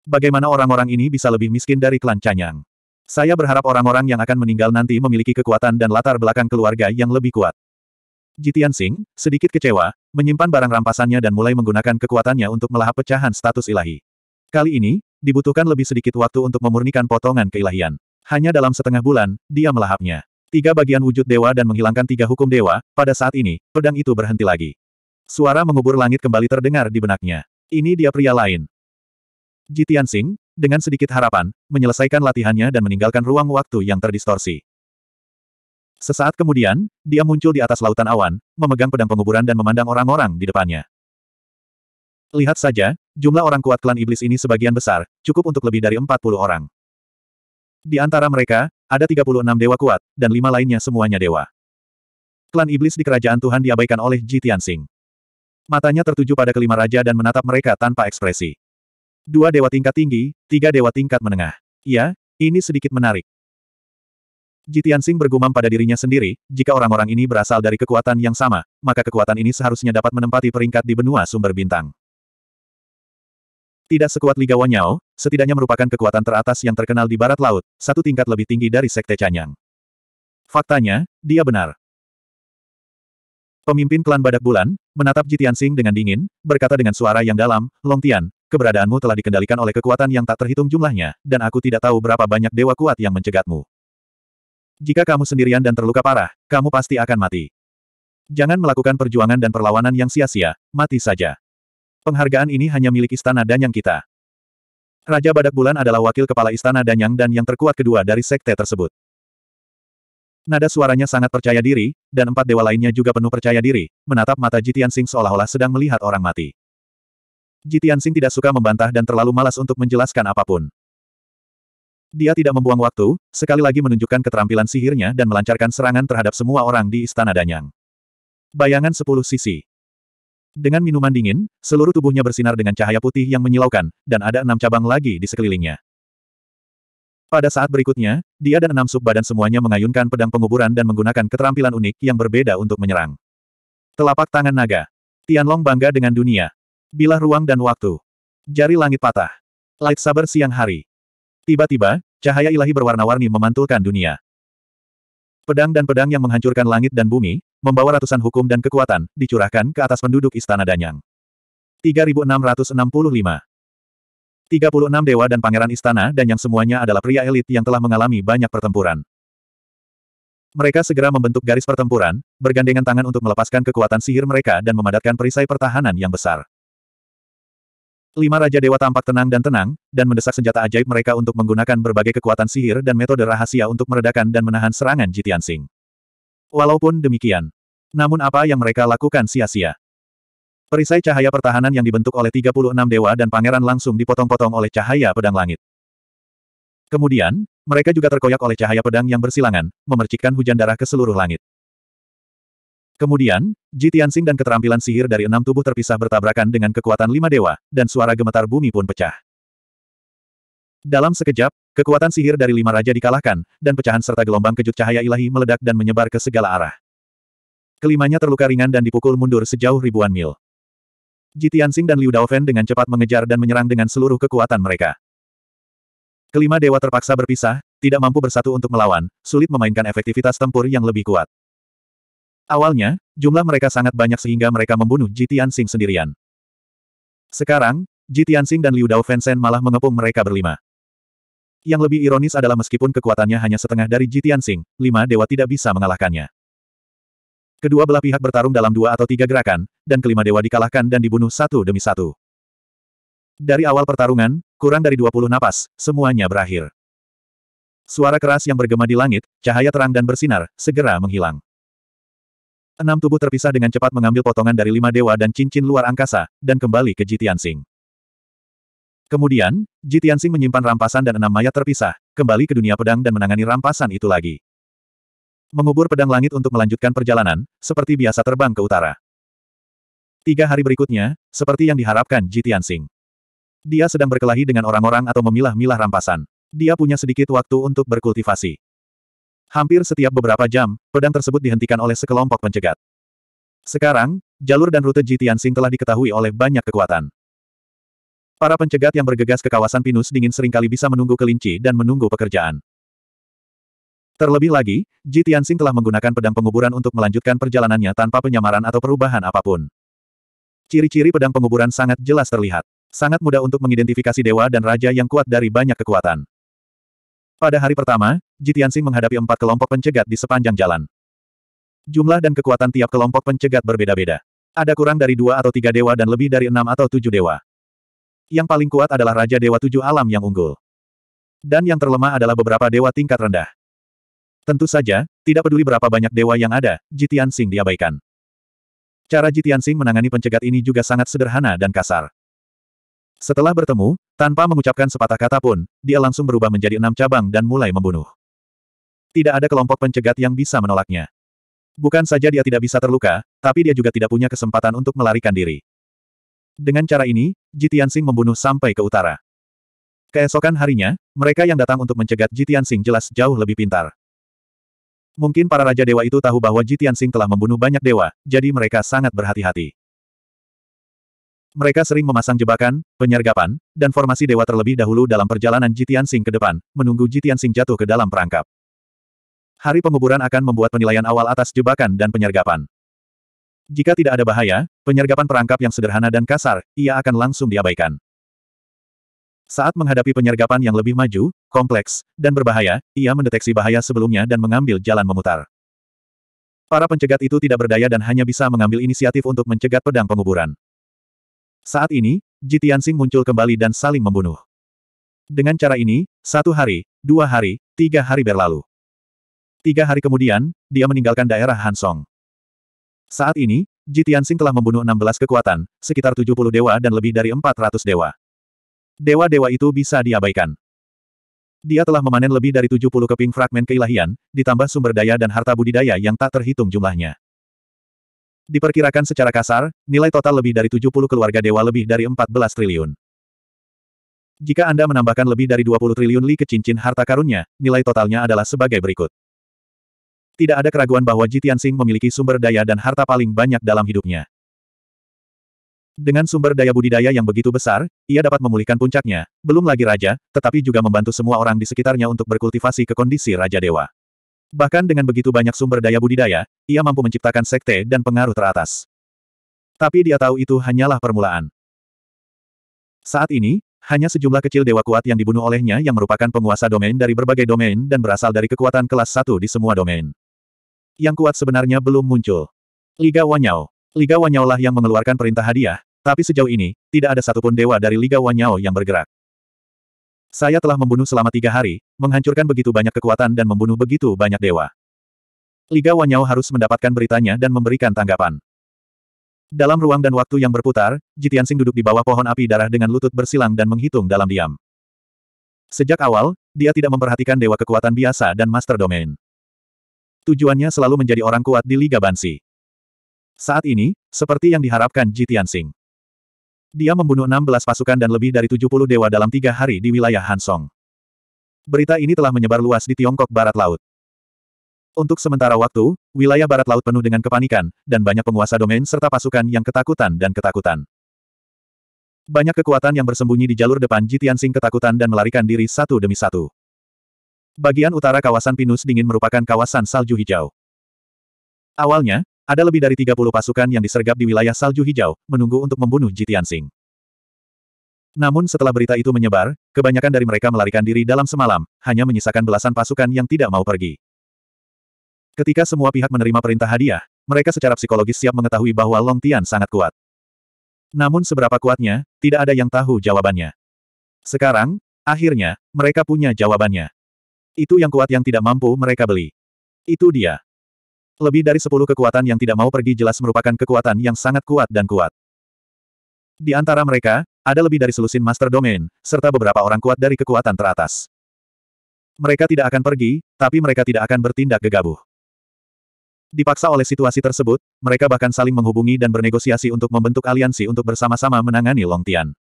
Bagaimana orang-orang ini bisa lebih miskin dari klan Canyang? Saya berharap orang-orang yang akan meninggal nanti memiliki kekuatan dan latar belakang keluarga yang lebih kuat. Jitian Sing, sedikit kecewa, menyimpan barang rampasannya dan mulai menggunakan kekuatannya untuk melahap pecahan status ilahi. Kali ini, dibutuhkan lebih sedikit waktu untuk memurnikan potongan keilahian. Hanya dalam setengah bulan, dia melahapnya. Tiga bagian wujud dewa dan menghilangkan tiga hukum dewa, pada saat ini, pedang itu berhenti lagi. Suara mengubur langit kembali terdengar di benaknya. Ini dia pria lain. Jitian Sing, dengan sedikit harapan, menyelesaikan latihannya dan meninggalkan ruang waktu yang terdistorsi. Sesaat kemudian, dia muncul di atas lautan awan, memegang pedang penguburan dan memandang orang-orang di depannya. Lihat saja, jumlah orang kuat klan iblis ini sebagian besar, cukup untuk lebih dari 40 orang. Di antara mereka, ada 36 dewa kuat, dan lima lainnya semuanya dewa. Klan iblis di kerajaan Tuhan diabaikan oleh Ji Tianxing. Matanya tertuju pada kelima raja dan menatap mereka tanpa ekspresi. Dua dewa tingkat tinggi, tiga dewa tingkat menengah. Ya, ini sedikit menarik. Jitian Jitiansing bergumam pada dirinya sendiri, jika orang-orang ini berasal dari kekuatan yang sama, maka kekuatan ini seharusnya dapat menempati peringkat di benua sumber bintang. Tidak sekuat Liga Wanyao, setidaknya merupakan kekuatan teratas yang terkenal di barat laut, satu tingkat lebih tinggi dari Sekte Canyang. Faktanya, dia benar. Pemimpin klan Badak Bulan, menatap Jitian Sing dengan dingin, berkata dengan suara yang dalam, Long Tian, keberadaanmu telah dikendalikan oleh kekuatan yang tak terhitung jumlahnya, dan aku tidak tahu berapa banyak dewa kuat yang mencegatmu. Jika kamu sendirian dan terluka parah, kamu pasti akan mati. Jangan melakukan perjuangan dan perlawanan yang sia-sia, mati saja. Penghargaan ini hanya milik Istana Danyang kita. Raja Badak Bulan adalah wakil kepala Istana Danyang dan yang terkuat kedua dari sekte tersebut. Nada suaranya sangat percaya diri, dan empat dewa lainnya juga penuh percaya diri, menatap mata Jitian Sing seolah-olah sedang melihat orang mati. Jitian Sing tidak suka membantah dan terlalu malas untuk menjelaskan apapun. Dia tidak membuang waktu, sekali lagi menunjukkan keterampilan sihirnya dan melancarkan serangan terhadap semua orang di Istana Danyang. Bayangan sepuluh sisi. Dengan minuman dingin, seluruh tubuhnya bersinar dengan cahaya putih yang menyilaukan, dan ada enam cabang lagi di sekelilingnya. Pada saat berikutnya, dia dan enam sub badan semuanya mengayunkan pedang penguburan dan menggunakan keterampilan unik yang berbeda untuk menyerang. Telapak tangan naga. Tianlong bangga dengan dunia. Bilah ruang dan waktu. Jari langit patah. Light saber siang hari. Tiba-tiba, cahaya ilahi berwarna-warni memantulkan dunia. Pedang dan pedang yang menghancurkan langit dan bumi, membawa ratusan hukum dan kekuatan, dicurahkan ke atas penduduk Istana Danyang. 3665 36 dewa dan pangeran istana dan yang semuanya adalah pria elit yang telah mengalami banyak pertempuran. Mereka segera membentuk garis pertempuran, bergandengan tangan untuk melepaskan kekuatan sihir mereka dan memadatkan perisai pertahanan yang besar. Lima Raja Dewa tampak tenang dan tenang, dan mendesak senjata ajaib mereka untuk menggunakan berbagai kekuatan sihir dan metode rahasia untuk meredakan dan menahan serangan Jitian Sing. Walaupun demikian. Namun apa yang mereka lakukan sia-sia. Perisai cahaya pertahanan yang dibentuk oleh 36 dewa dan pangeran langsung dipotong-potong oleh cahaya pedang langit. Kemudian, mereka juga terkoyak oleh cahaya pedang yang bersilangan, memercikkan hujan darah ke seluruh langit. Kemudian, Jitian Sing dan keterampilan sihir dari enam tubuh terpisah bertabrakan dengan kekuatan lima dewa, dan suara gemetar bumi pun pecah. Dalam sekejap, kekuatan sihir dari lima raja dikalahkan, dan pecahan serta gelombang kejut cahaya ilahi meledak dan menyebar ke segala arah. Kelimanya terluka ringan dan dipukul mundur sejauh ribuan mil. Jitian Sing dan Liu Daofen dengan cepat mengejar dan menyerang dengan seluruh kekuatan mereka. Kelima dewa terpaksa berpisah, tidak mampu bersatu untuk melawan, sulit memainkan efektivitas tempur yang lebih kuat. Awalnya, jumlah mereka sangat banyak sehingga mereka membunuh Jitian Sing sendirian. Sekarang, Jitian Sing dan Liu Dao Fensen malah mengepung mereka berlima. Yang lebih ironis adalah meskipun kekuatannya hanya setengah dari Jitian Sing, lima dewa tidak bisa mengalahkannya. Kedua belah pihak bertarung dalam dua atau tiga gerakan, dan kelima dewa dikalahkan dan dibunuh satu demi satu. Dari awal pertarungan, kurang dari 20 napas, semuanya berakhir. Suara keras yang bergema di langit, cahaya terang dan bersinar, segera menghilang. Enam tubuh terpisah dengan cepat mengambil potongan dari lima dewa dan cincin luar angkasa, dan kembali ke Jitian Sing. Kemudian, Jitian Sing menyimpan rampasan dan enam mayat terpisah, kembali ke dunia pedang dan menangani rampasan itu lagi. Mengubur pedang langit untuk melanjutkan perjalanan, seperti biasa terbang ke utara. Tiga hari berikutnya, seperti yang diharapkan Jitian Sing. Dia sedang berkelahi dengan orang-orang atau memilah-milah rampasan. Dia punya sedikit waktu untuk berkultivasi. Hampir setiap beberapa jam, pedang tersebut dihentikan oleh sekelompok pencegat. Sekarang, jalur dan rute Jitiansing telah diketahui oleh banyak kekuatan. Para pencegat yang bergegas ke kawasan pinus dingin seringkali bisa menunggu kelinci dan menunggu pekerjaan. Terlebih lagi, Jitiansing telah menggunakan pedang penguburan untuk melanjutkan perjalanannya tanpa penyamaran atau perubahan apapun. Ciri-ciri pedang penguburan sangat jelas terlihat. Sangat mudah untuk mengidentifikasi dewa dan raja yang kuat dari banyak kekuatan. Pada hari pertama, Jitiansing menghadapi empat kelompok pencegat di sepanjang jalan. Jumlah dan kekuatan tiap kelompok pencegat berbeda-beda. Ada kurang dari dua atau tiga dewa dan lebih dari enam atau tujuh dewa. Yang paling kuat adalah Raja Dewa Tujuh Alam yang unggul. Dan yang terlemah adalah beberapa dewa tingkat rendah. Tentu saja, tidak peduli berapa banyak dewa yang ada, Jitiansing diabaikan. Cara Jitiansing menangani pencegat ini juga sangat sederhana dan kasar. Setelah bertemu, tanpa mengucapkan sepatah kata pun, dia langsung berubah menjadi enam cabang dan mulai membunuh. Tidak ada kelompok pencegat yang bisa menolaknya. Bukan saja dia tidak bisa terluka, tapi dia juga tidak punya kesempatan untuk melarikan diri. Dengan cara ini, Jitian Sing membunuh sampai ke utara. Keesokan harinya, mereka yang datang untuk mencegat Jitian Sing jelas jauh lebih pintar. Mungkin para raja dewa itu tahu bahwa Jitian Sing telah membunuh banyak dewa, jadi mereka sangat berhati-hati. Mereka sering memasang jebakan, penyergapan, dan formasi dewa terlebih dahulu dalam perjalanan Jitian Sing ke depan, menunggu Jitian Sing jatuh ke dalam perangkap. Hari penguburan akan membuat penilaian awal atas jebakan dan penyergapan. Jika tidak ada bahaya, penyergapan perangkap yang sederhana dan kasar, ia akan langsung diabaikan. Saat menghadapi penyergapan yang lebih maju, kompleks, dan berbahaya, ia mendeteksi bahaya sebelumnya dan mengambil jalan memutar. Para pencegat itu tidak berdaya dan hanya bisa mengambil inisiatif untuk mencegat pedang penguburan. Saat ini, Ji muncul kembali dan saling membunuh. Dengan cara ini, satu hari, dua hari, tiga hari berlalu. Tiga hari kemudian, dia meninggalkan daerah Hansong. Saat ini, Ji telah membunuh 16 kekuatan, sekitar 70 dewa dan lebih dari 400 dewa. Dewa-dewa itu bisa diabaikan. Dia telah memanen lebih dari 70 keping fragmen keilahian, ditambah sumber daya dan harta budidaya yang tak terhitung jumlahnya. Diperkirakan secara kasar, nilai total lebih dari 70 keluarga dewa lebih dari 14 triliun. Jika Anda menambahkan lebih dari 20 triliun li ke cincin harta karunnya, nilai totalnya adalah sebagai berikut. Tidak ada keraguan bahwa Jitian Sing memiliki sumber daya dan harta paling banyak dalam hidupnya. Dengan sumber daya budidaya yang begitu besar, ia dapat memulihkan puncaknya, belum lagi raja, tetapi juga membantu semua orang di sekitarnya untuk berkultivasi ke kondisi raja dewa. Bahkan dengan begitu banyak sumber daya budidaya, ia mampu menciptakan sekte dan pengaruh teratas. Tapi dia tahu itu hanyalah permulaan. Saat ini, hanya sejumlah kecil dewa kuat yang dibunuh olehnya yang merupakan penguasa domain dari berbagai domain dan berasal dari kekuatan kelas 1 di semua domain. Yang kuat sebenarnya belum muncul. Liga Wanyao. Liga Wanyao lah yang mengeluarkan perintah hadiah, tapi sejauh ini, tidak ada satupun dewa dari Liga Wanyao yang bergerak. Saya telah membunuh selama tiga hari, menghancurkan begitu banyak kekuatan dan membunuh begitu banyak dewa. Liga Wanyao harus mendapatkan beritanya dan memberikan tanggapan. Dalam ruang dan waktu yang berputar, Jitiansing duduk di bawah pohon api darah dengan lutut bersilang dan menghitung dalam diam. Sejak awal, dia tidak memperhatikan dewa kekuatan biasa dan master domain. Tujuannya selalu menjadi orang kuat di Liga Bansi. Saat ini, seperti yang diharapkan Jitiansing. Dia membunuh 16 pasukan dan lebih dari 70 dewa dalam tiga hari di wilayah Hansong. Berita ini telah menyebar luas di Tiongkok Barat Laut. Untuk sementara waktu, wilayah Barat Laut penuh dengan kepanikan, dan banyak penguasa domain serta pasukan yang ketakutan dan ketakutan. Banyak kekuatan yang bersembunyi di jalur depan Jitiansing ketakutan dan melarikan diri satu demi satu. Bagian utara kawasan Pinus Dingin merupakan kawasan salju hijau. Awalnya, ada lebih dari 30 pasukan yang disergap di wilayah salju hijau, menunggu untuk membunuh Jitiansing. Namun setelah berita itu menyebar, kebanyakan dari mereka melarikan diri dalam semalam, hanya menyisakan belasan pasukan yang tidak mau pergi. Ketika semua pihak menerima perintah hadiah, mereka secara psikologis siap mengetahui bahwa Long Tian sangat kuat. Namun seberapa kuatnya, tidak ada yang tahu jawabannya. Sekarang, akhirnya, mereka punya jawabannya. Itu yang kuat yang tidak mampu mereka beli. Itu dia. Lebih dari sepuluh kekuatan yang tidak mau pergi jelas merupakan kekuatan yang sangat kuat dan kuat. Di antara mereka, ada lebih dari selusin Master Domain, serta beberapa orang kuat dari kekuatan teratas. Mereka tidak akan pergi, tapi mereka tidak akan bertindak gegabah. Dipaksa oleh situasi tersebut, mereka bahkan saling menghubungi dan bernegosiasi untuk membentuk aliansi untuk bersama-sama menangani Long Tian.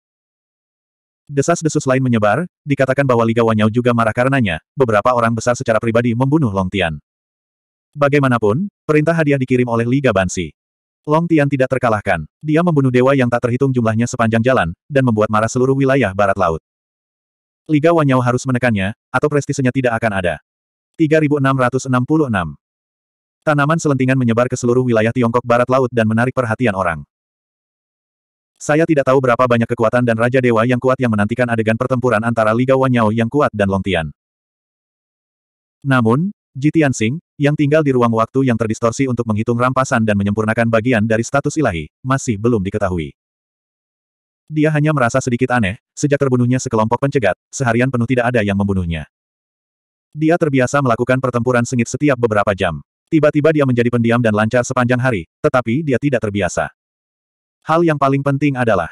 Desas-desus lain menyebar, dikatakan bahwa Liga Wanyau juga marah karenanya, beberapa orang besar secara pribadi membunuh Long Tian. Bagaimanapun, perintah hadiah dikirim oleh Liga Bansi. Long Tian tidak terkalahkan. Dia membunuh dewa yang tak terhitung jumlahnya sepanjang jalan, dan membuat marah seluruh wilayah barat laut. Liga Wanyao harus menekannya, atau prestisenya tidak akan ada. 3666 Tanaman selentingan menyebar ke seluruh wilayah Tiongkok barat laut dan menarik perhatian orang. Saya tidak tahu berapa banyak kekuatan dan Raja Dewa yang kuat yang menantikan adegan pertempuran antara Liga Wanyao yang kuat dan Long Tian. Namun, Jitian Sing, yang tinggal di ruang waktu yang terdistorsi untuk menghitung rampasan dan menyempurnakan bagian dari status ilahi, masih belum diketahui. Dia hanya merasa sedikit aneh, sejak terbunuhnya sekelompok pencegat, seharian penuh tidak ada yang membunuhnya. Dia terbiasa melakukan pertempuran sengit setiap beberapa jam. Tiba-tiba dia menjadi pendiam dan lancar sepanjang hari, tetapi dia tidak terbiasa. Hal yang paling penting adalah,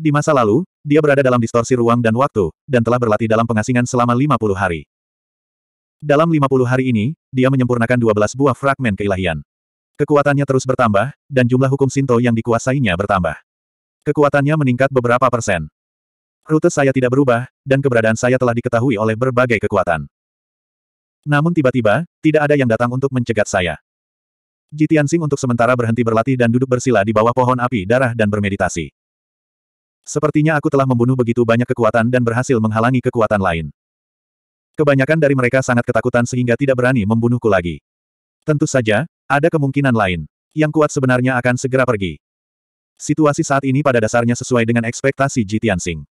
di masa lalu, dia berada dalam distorsi ruang dan waktu, dan telah berlatih dalam pengasingan selama 50 hari. Dalam 50 hari ini, dia menyempurnakan 12 buah fragmen keilahian. Kekuatannya terus bertambah, dan jumlah hukum Sinto yang dikuasainya bertambah. Kekuatannya meningkat beberapa persen. Rute saya tidak berubah, dan keberadaan saya telah diketahui oleh berbagai kekuatan. Namun tiba-tiba, tidak ada yang datang untuk mencegat saya. Jitiansing untuk sementara berhenti berlatih dan duduk bersila di bawah pohon api darah dan bermeditasi. Sepertinya aku telah membunuh begitu banyak kekuatan dan berhasil menghalangi kekuatan lain. Kebanyakan dari mereka sangat ketakutan sehingga tidak berani membunuhku lagi. Tentu saja, ada kemungkinan lain. Yang kuat sebenarnya akan segera pergi. Situasi saat ini pada dasarnya sesuai dengan ekspektasi Ji Tianxing.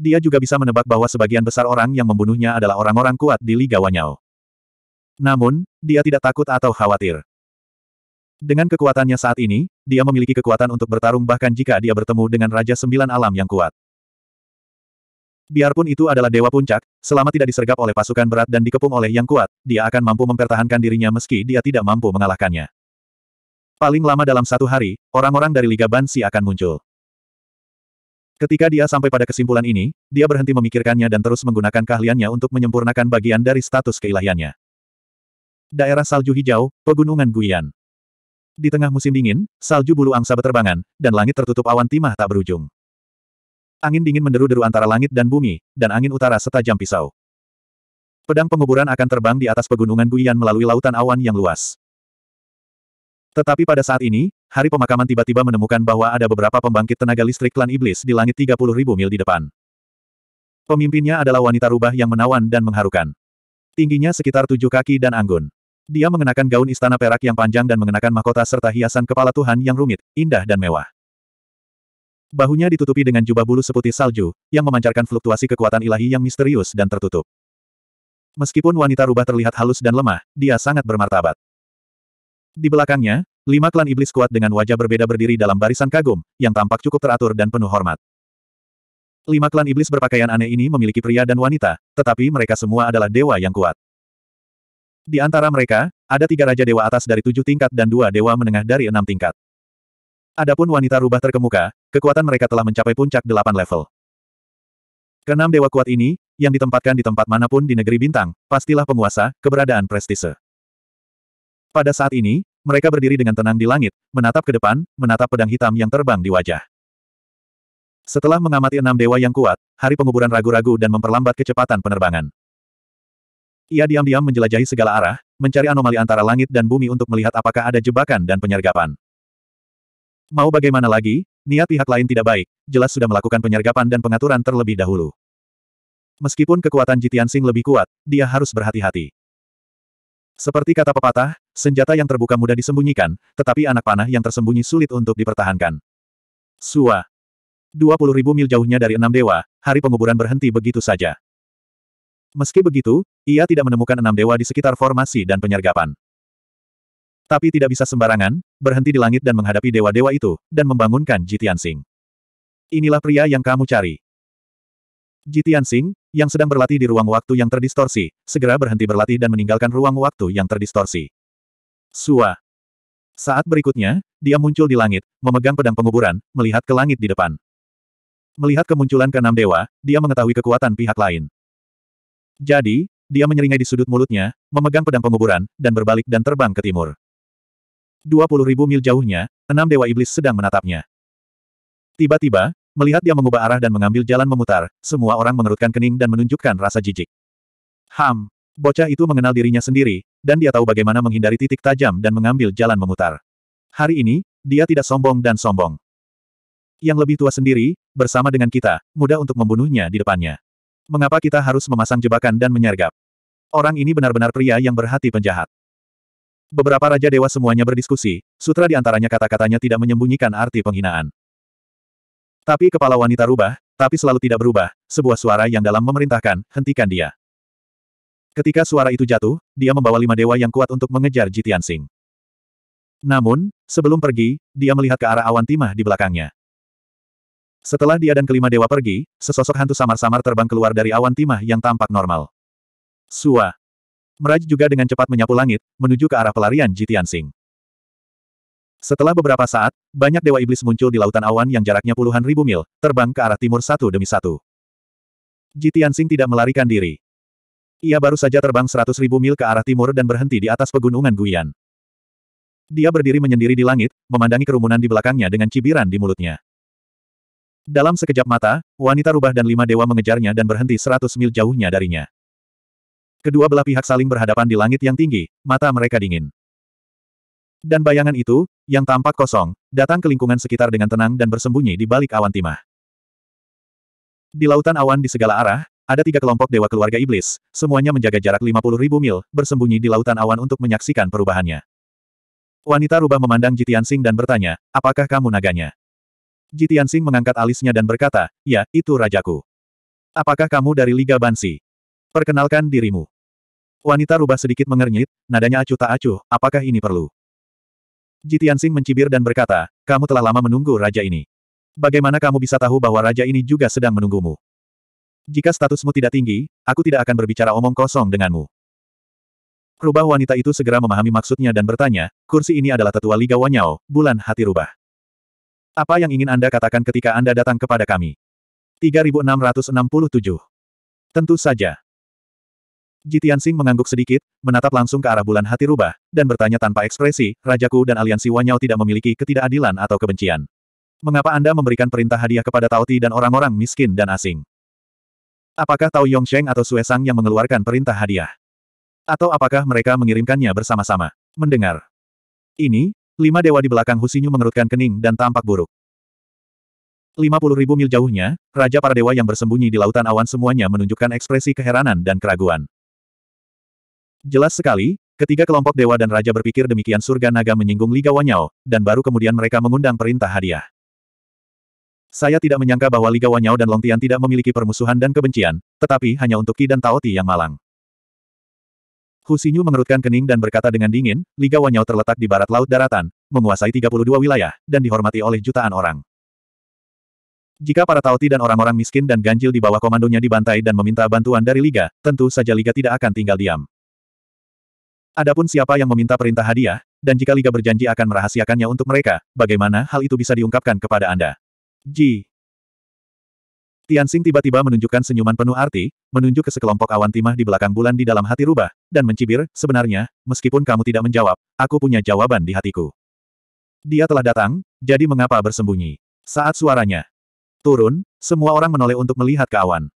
Dia juga bisa menebak bahwa sebagian besar orang yang membunuhnya adalah orang-orang kuat di Liga Wanyao. Namun, dia tidak takut atau khawatir. Dengan kekuatannya saat ini, dia memiliki kekuatan untuk bertarung bahkan jika dia bertemu dengan Raja Sembilan Alam yang kuat. Biarpun itu adalah dewa puncak, selama tidak disergap oleh pasukan berat dan dikepung oleh yang kuat, dia akan mampu mempertahankan dirinya meski dia tidak mampu mengalahkannya. Paling lama dalam satu hari, orang-orang dari Liga Bansi akan muncul. Ketika dia sampai pada kesimpulan ini, dia berhenti memikirkannya dan terus menggunakan keahliannya untuk menyempurnakan bagian dari status keilahiannya. Daerah salju hijau, Pegunungan Guian. Di tengah musim dingin, salju bulu angsa berterbangan, dan langit tertutup awan timah tak berujung. Angin dingin menderu-deru antara langit dan bumi, dan angin utara setajam pisau. Pedang penguburan akan terbang di atas pegunungan Guian melalui lautan awan yang luas. Tetapi pada saat ini, hari pemakaman tiba-tiba menemukan bahwa ada beberapa pembangkit tenaga listrik klan iblis di langit 30.000 mil di depan. Pemimpinnya adalah wanita rubah yang menawan dan mengharukan. Tingginya sekitar tujuh kaki dan anggun. Dia mengenakan gaun istana perak yang panjang dan mengenakan mahkota serta hiasan kepala Tuhan yang rumit, indah dan mewah. Bahunya ditutupi dengan jubah bulu seputih salju, yang memancarkan fluktuasi kekuatan ilahi yang misterius dan tertutup. Meskipun wanita rubah terlihat halus dan lemah, dia sangat bermartabat. Di belakangnya, lima klan iblis kuat dengan wajah berbeda berdiri dalam barisan kagum, yang tampak cukup teratur dan penuh hormat. Lima klan iblis berpakaian aneh ini memiliki pria dan wanita, tetapi mereka semua adalah dewa yang kuat. Di antara mereka, ada tiga raja dewa atas dari tujuh tingkat dan dua dewa menengah dari enam tingkat. Adapun wanita rubah terkemuka, kekuatan mereka telah mencapai puncak delapan level. Keenam dewa kuat ini, yang ditempatkan di tempat manapun di negeri bintang, pastilah penguasa, keberadaan prestise. Pada saat ini, mereka berdiri dengan tenang di langit, menatap ke depan, menatap pedang hitam yang terbang di wajah. Setelah mengamati enam dewa yang kuat, hari penguburan ragu-ragu dan memperlambat kecepatan penerbangan. Ia diam-diam menjelajahi segala arah, mencari anomali antara langit dan bumi untuk melihat apakah ada jebakan dan penyergapan. Mau bagaimana lagi, niat pihak lain tidak baik, jelas sudah melakukan penyergapan dan pengaturan terlebih dahulu. Meskipun kekuatan Jitian Sing lebih kuat, dia harus berhati-hati. Seperti kata pepatah, senjata yang terbuka mudah disembunyikan, tetapi anak panah yang tersembunyi sulit untuk dipertahankan. Sua. 20 ribu mil jauhnya dari enam dewa, hari penguburan berhenti begitu saja. Meski begitu, ia tidak menemukan enam dewa di sekitar formasi dan penyergapan. Tapi tidak bisa sembarangan, berhenti di langit dan menghadapi dewa-dewa itu, dan membangunkan Jitian Sing. Inilah pria yang kamu cari. Jitian Sing, yang sedang berlatih di ruang waktu yang terdistorsi, segera berhenti berlatih dan meninggalkan ruang waktu yang terdistorsi. Sua. Saat berikutnya, dia muncul di langit, memegang pedang penguburan, melihat ke langit di depan. Melihat kemunculan keenam dewa, dia mengetahui kekuatan pihak lain. Jadi, dia menyeringai di sudut mulutnya, memegang pedang penguburan, dan berbalik dan terbang ke timur ribu mil jauhnya, enam dewa iblis sedang menatapnya. Tiba-tiba, melihat dia mengubah arah dan mengambil jalan memutar, semua orang mengerutkan kening dan menunjukkan rasa jijik. Ham, bocah itu mengenal dirinya sendiri, dan dia tahu bagaimana menghindari titik tajam dan mengambil jalan memutar. Hari ini, dia tidak sombong dan sombong. Yang lebih tua sendiri, bersama dengan kita, mudah untuk membunuhnya di depannya. Mengapa kita harus memasang jebakan dan menyergap? Orang ini benar-benar pria yang berhati penjahat. Beberapa Raja Dewa semuanya berdiskusi, sutra di antaranya kata-katanya tidak menyembunyikan arti penghinaan. Tapi kepala wanita rubah, tapi selalu tidak berubah, sebuah suara yang dalam memerintahkan, hentikan dia. Ketika suara itu jatuh, dia membawa lima dewa yang kuat untuk mengejar Jitian Sing. Namun, sebelum pergi, dia melihat ke arah awan timah di belakangnya. Setelah dia dan kelima dewa pergi, sesosok hantu samar-samar terbang keluar dari awan timah yang tampak normal. Sua, Meraj juga dengan cepat menyapu langit, menuju ke arah pelarian Jitian Sing. Setelah beberapa saat, banyak dewa iblis muncul di lautan awan yang jaraknya puluhan ribu mil, terbang ke arah timur satu demi satu. Jitian Sing tidak melarikan diri. Ia baru saja terbang seratus ribu mil ke arah timur dan berhenti di atas pegunungan Guyan. Dia berdiri menyendiri di langit, memandangi kerumunan di belakangnya dengan cibiran di mulutnya. Dalam sekejap mata, wanita rubah dan lima dewa mengejarnya dan berhenti seratus mil jauhnya darinya. Kedua belah pihak saling berhadapan di langit yang tinggi, mata mereka dingin. Dan bayangan itu, yang tampak kosong, datang ke lingkungan sekitar dengan tenang dan bersembunyi di balik awan timah. Di lautan awan di segala arah, ada tiga kelompok dewa keluarga iblis, semuanya menjaga jarak 50 ribu mil, bersembunyi di lautan awan untuk menyaksikan perubahannya. Wanita rubah memandang Jitian Sing dan bertanya, apakah kamu naganya? Jitian Sing mengangkat alisnya dan berkata, ya, itu rajaku. Apakah kamu dari Liga Bansi? Perkenalkan dirimu. Wanita rubah sedikit mengernyit, nadanya acuh tak acuh, apakah ini perlu? Jitiansing mencibir dan berkata, kamu telah lama menunggu raja ini. Bagaimana kamu bisa tahu bahwa raja ini juga sedang menunggumu? Jika statusmu tidak tinggi, aku tidak akan berbicara omong kosong denganmu. Rubah wanita itu segera memahami maksudnya dan bertanya, kursi ini adalah tetua Liga Wanyao, bulan hati rubah. Apa yang ingin Anda katakan ketika Anda datang kepada kami? 3667 Tentu saja. Jitian Sing mengangguk sedikit, menatap langsung ke arah bulan hati rubah, dan bertanya tanpa ekspresi, Rajaku dan aliansi Wanyao tidak memiliki ketidakadilan atau kebencian. Mengapa Anda memberikan perintah hadiah kepada Taoti dan orang-orang miskin dan asing? Apakah Tao Yongsheng atau Sue Sang yang mengeluarkan perintah hadiah? Atau apakah mereka mengirimkannya bersama-sama? Mendengar. Ini, lima dewa di belakang Husinyu mengerutkan kening dan tampak buruk. 50 ribu mil jauhnya, Raja para Dewa yang bersembunyi di lautan awan semuanya menunjukkan ekspresi keheranan dan keraguan. Jelas sekali, ketiga kelompok dewa dan raja berpikir demikian surga naga menyinggung Liga Wanyao, dan baru kemudian mereka mengundang perintah hadiah. Saya tidak menyangka bahwa Liga Wanyao dan Longtian tidak memiliki permusuhan dan kebencian, tetapi hanya untuk Ki dan Taoti yang malang. Hu Xinyu mengerutkan kening dan berkata dengan dingin, Liga Wanyao terletak di barat laut daratan, menguasai 32 wilayah, dan dihormati oleh jutaan orang. Jika para Taoti dan orang-orang miskin dan ganjil di bawah komandonya dibantai dan meminta bantuan dari Liga, tentu saja Liga tidak akan tinggal diam. Adapun siapa yang meminta perintah hadiah, dan jika Liga berjanji akan merahasiakannya untuk mereka, bagaimana hal itu bisa diungkapkan kepada Anda? Ji. Tianxing tiba-tiba menunjukkan senyuman penuh arti, menunjuk ke sekelompok awan timah di belakang bulan di dalam hati rubah, dan mencibir, sebenarnya, meskipun kamu tidak menjawab, aku punya jawaban di hatiku. Dia telah datang, jadi mengapa bersembunyi? Saat suaranya turun, semua orang menoleh untuk melihat ke awan.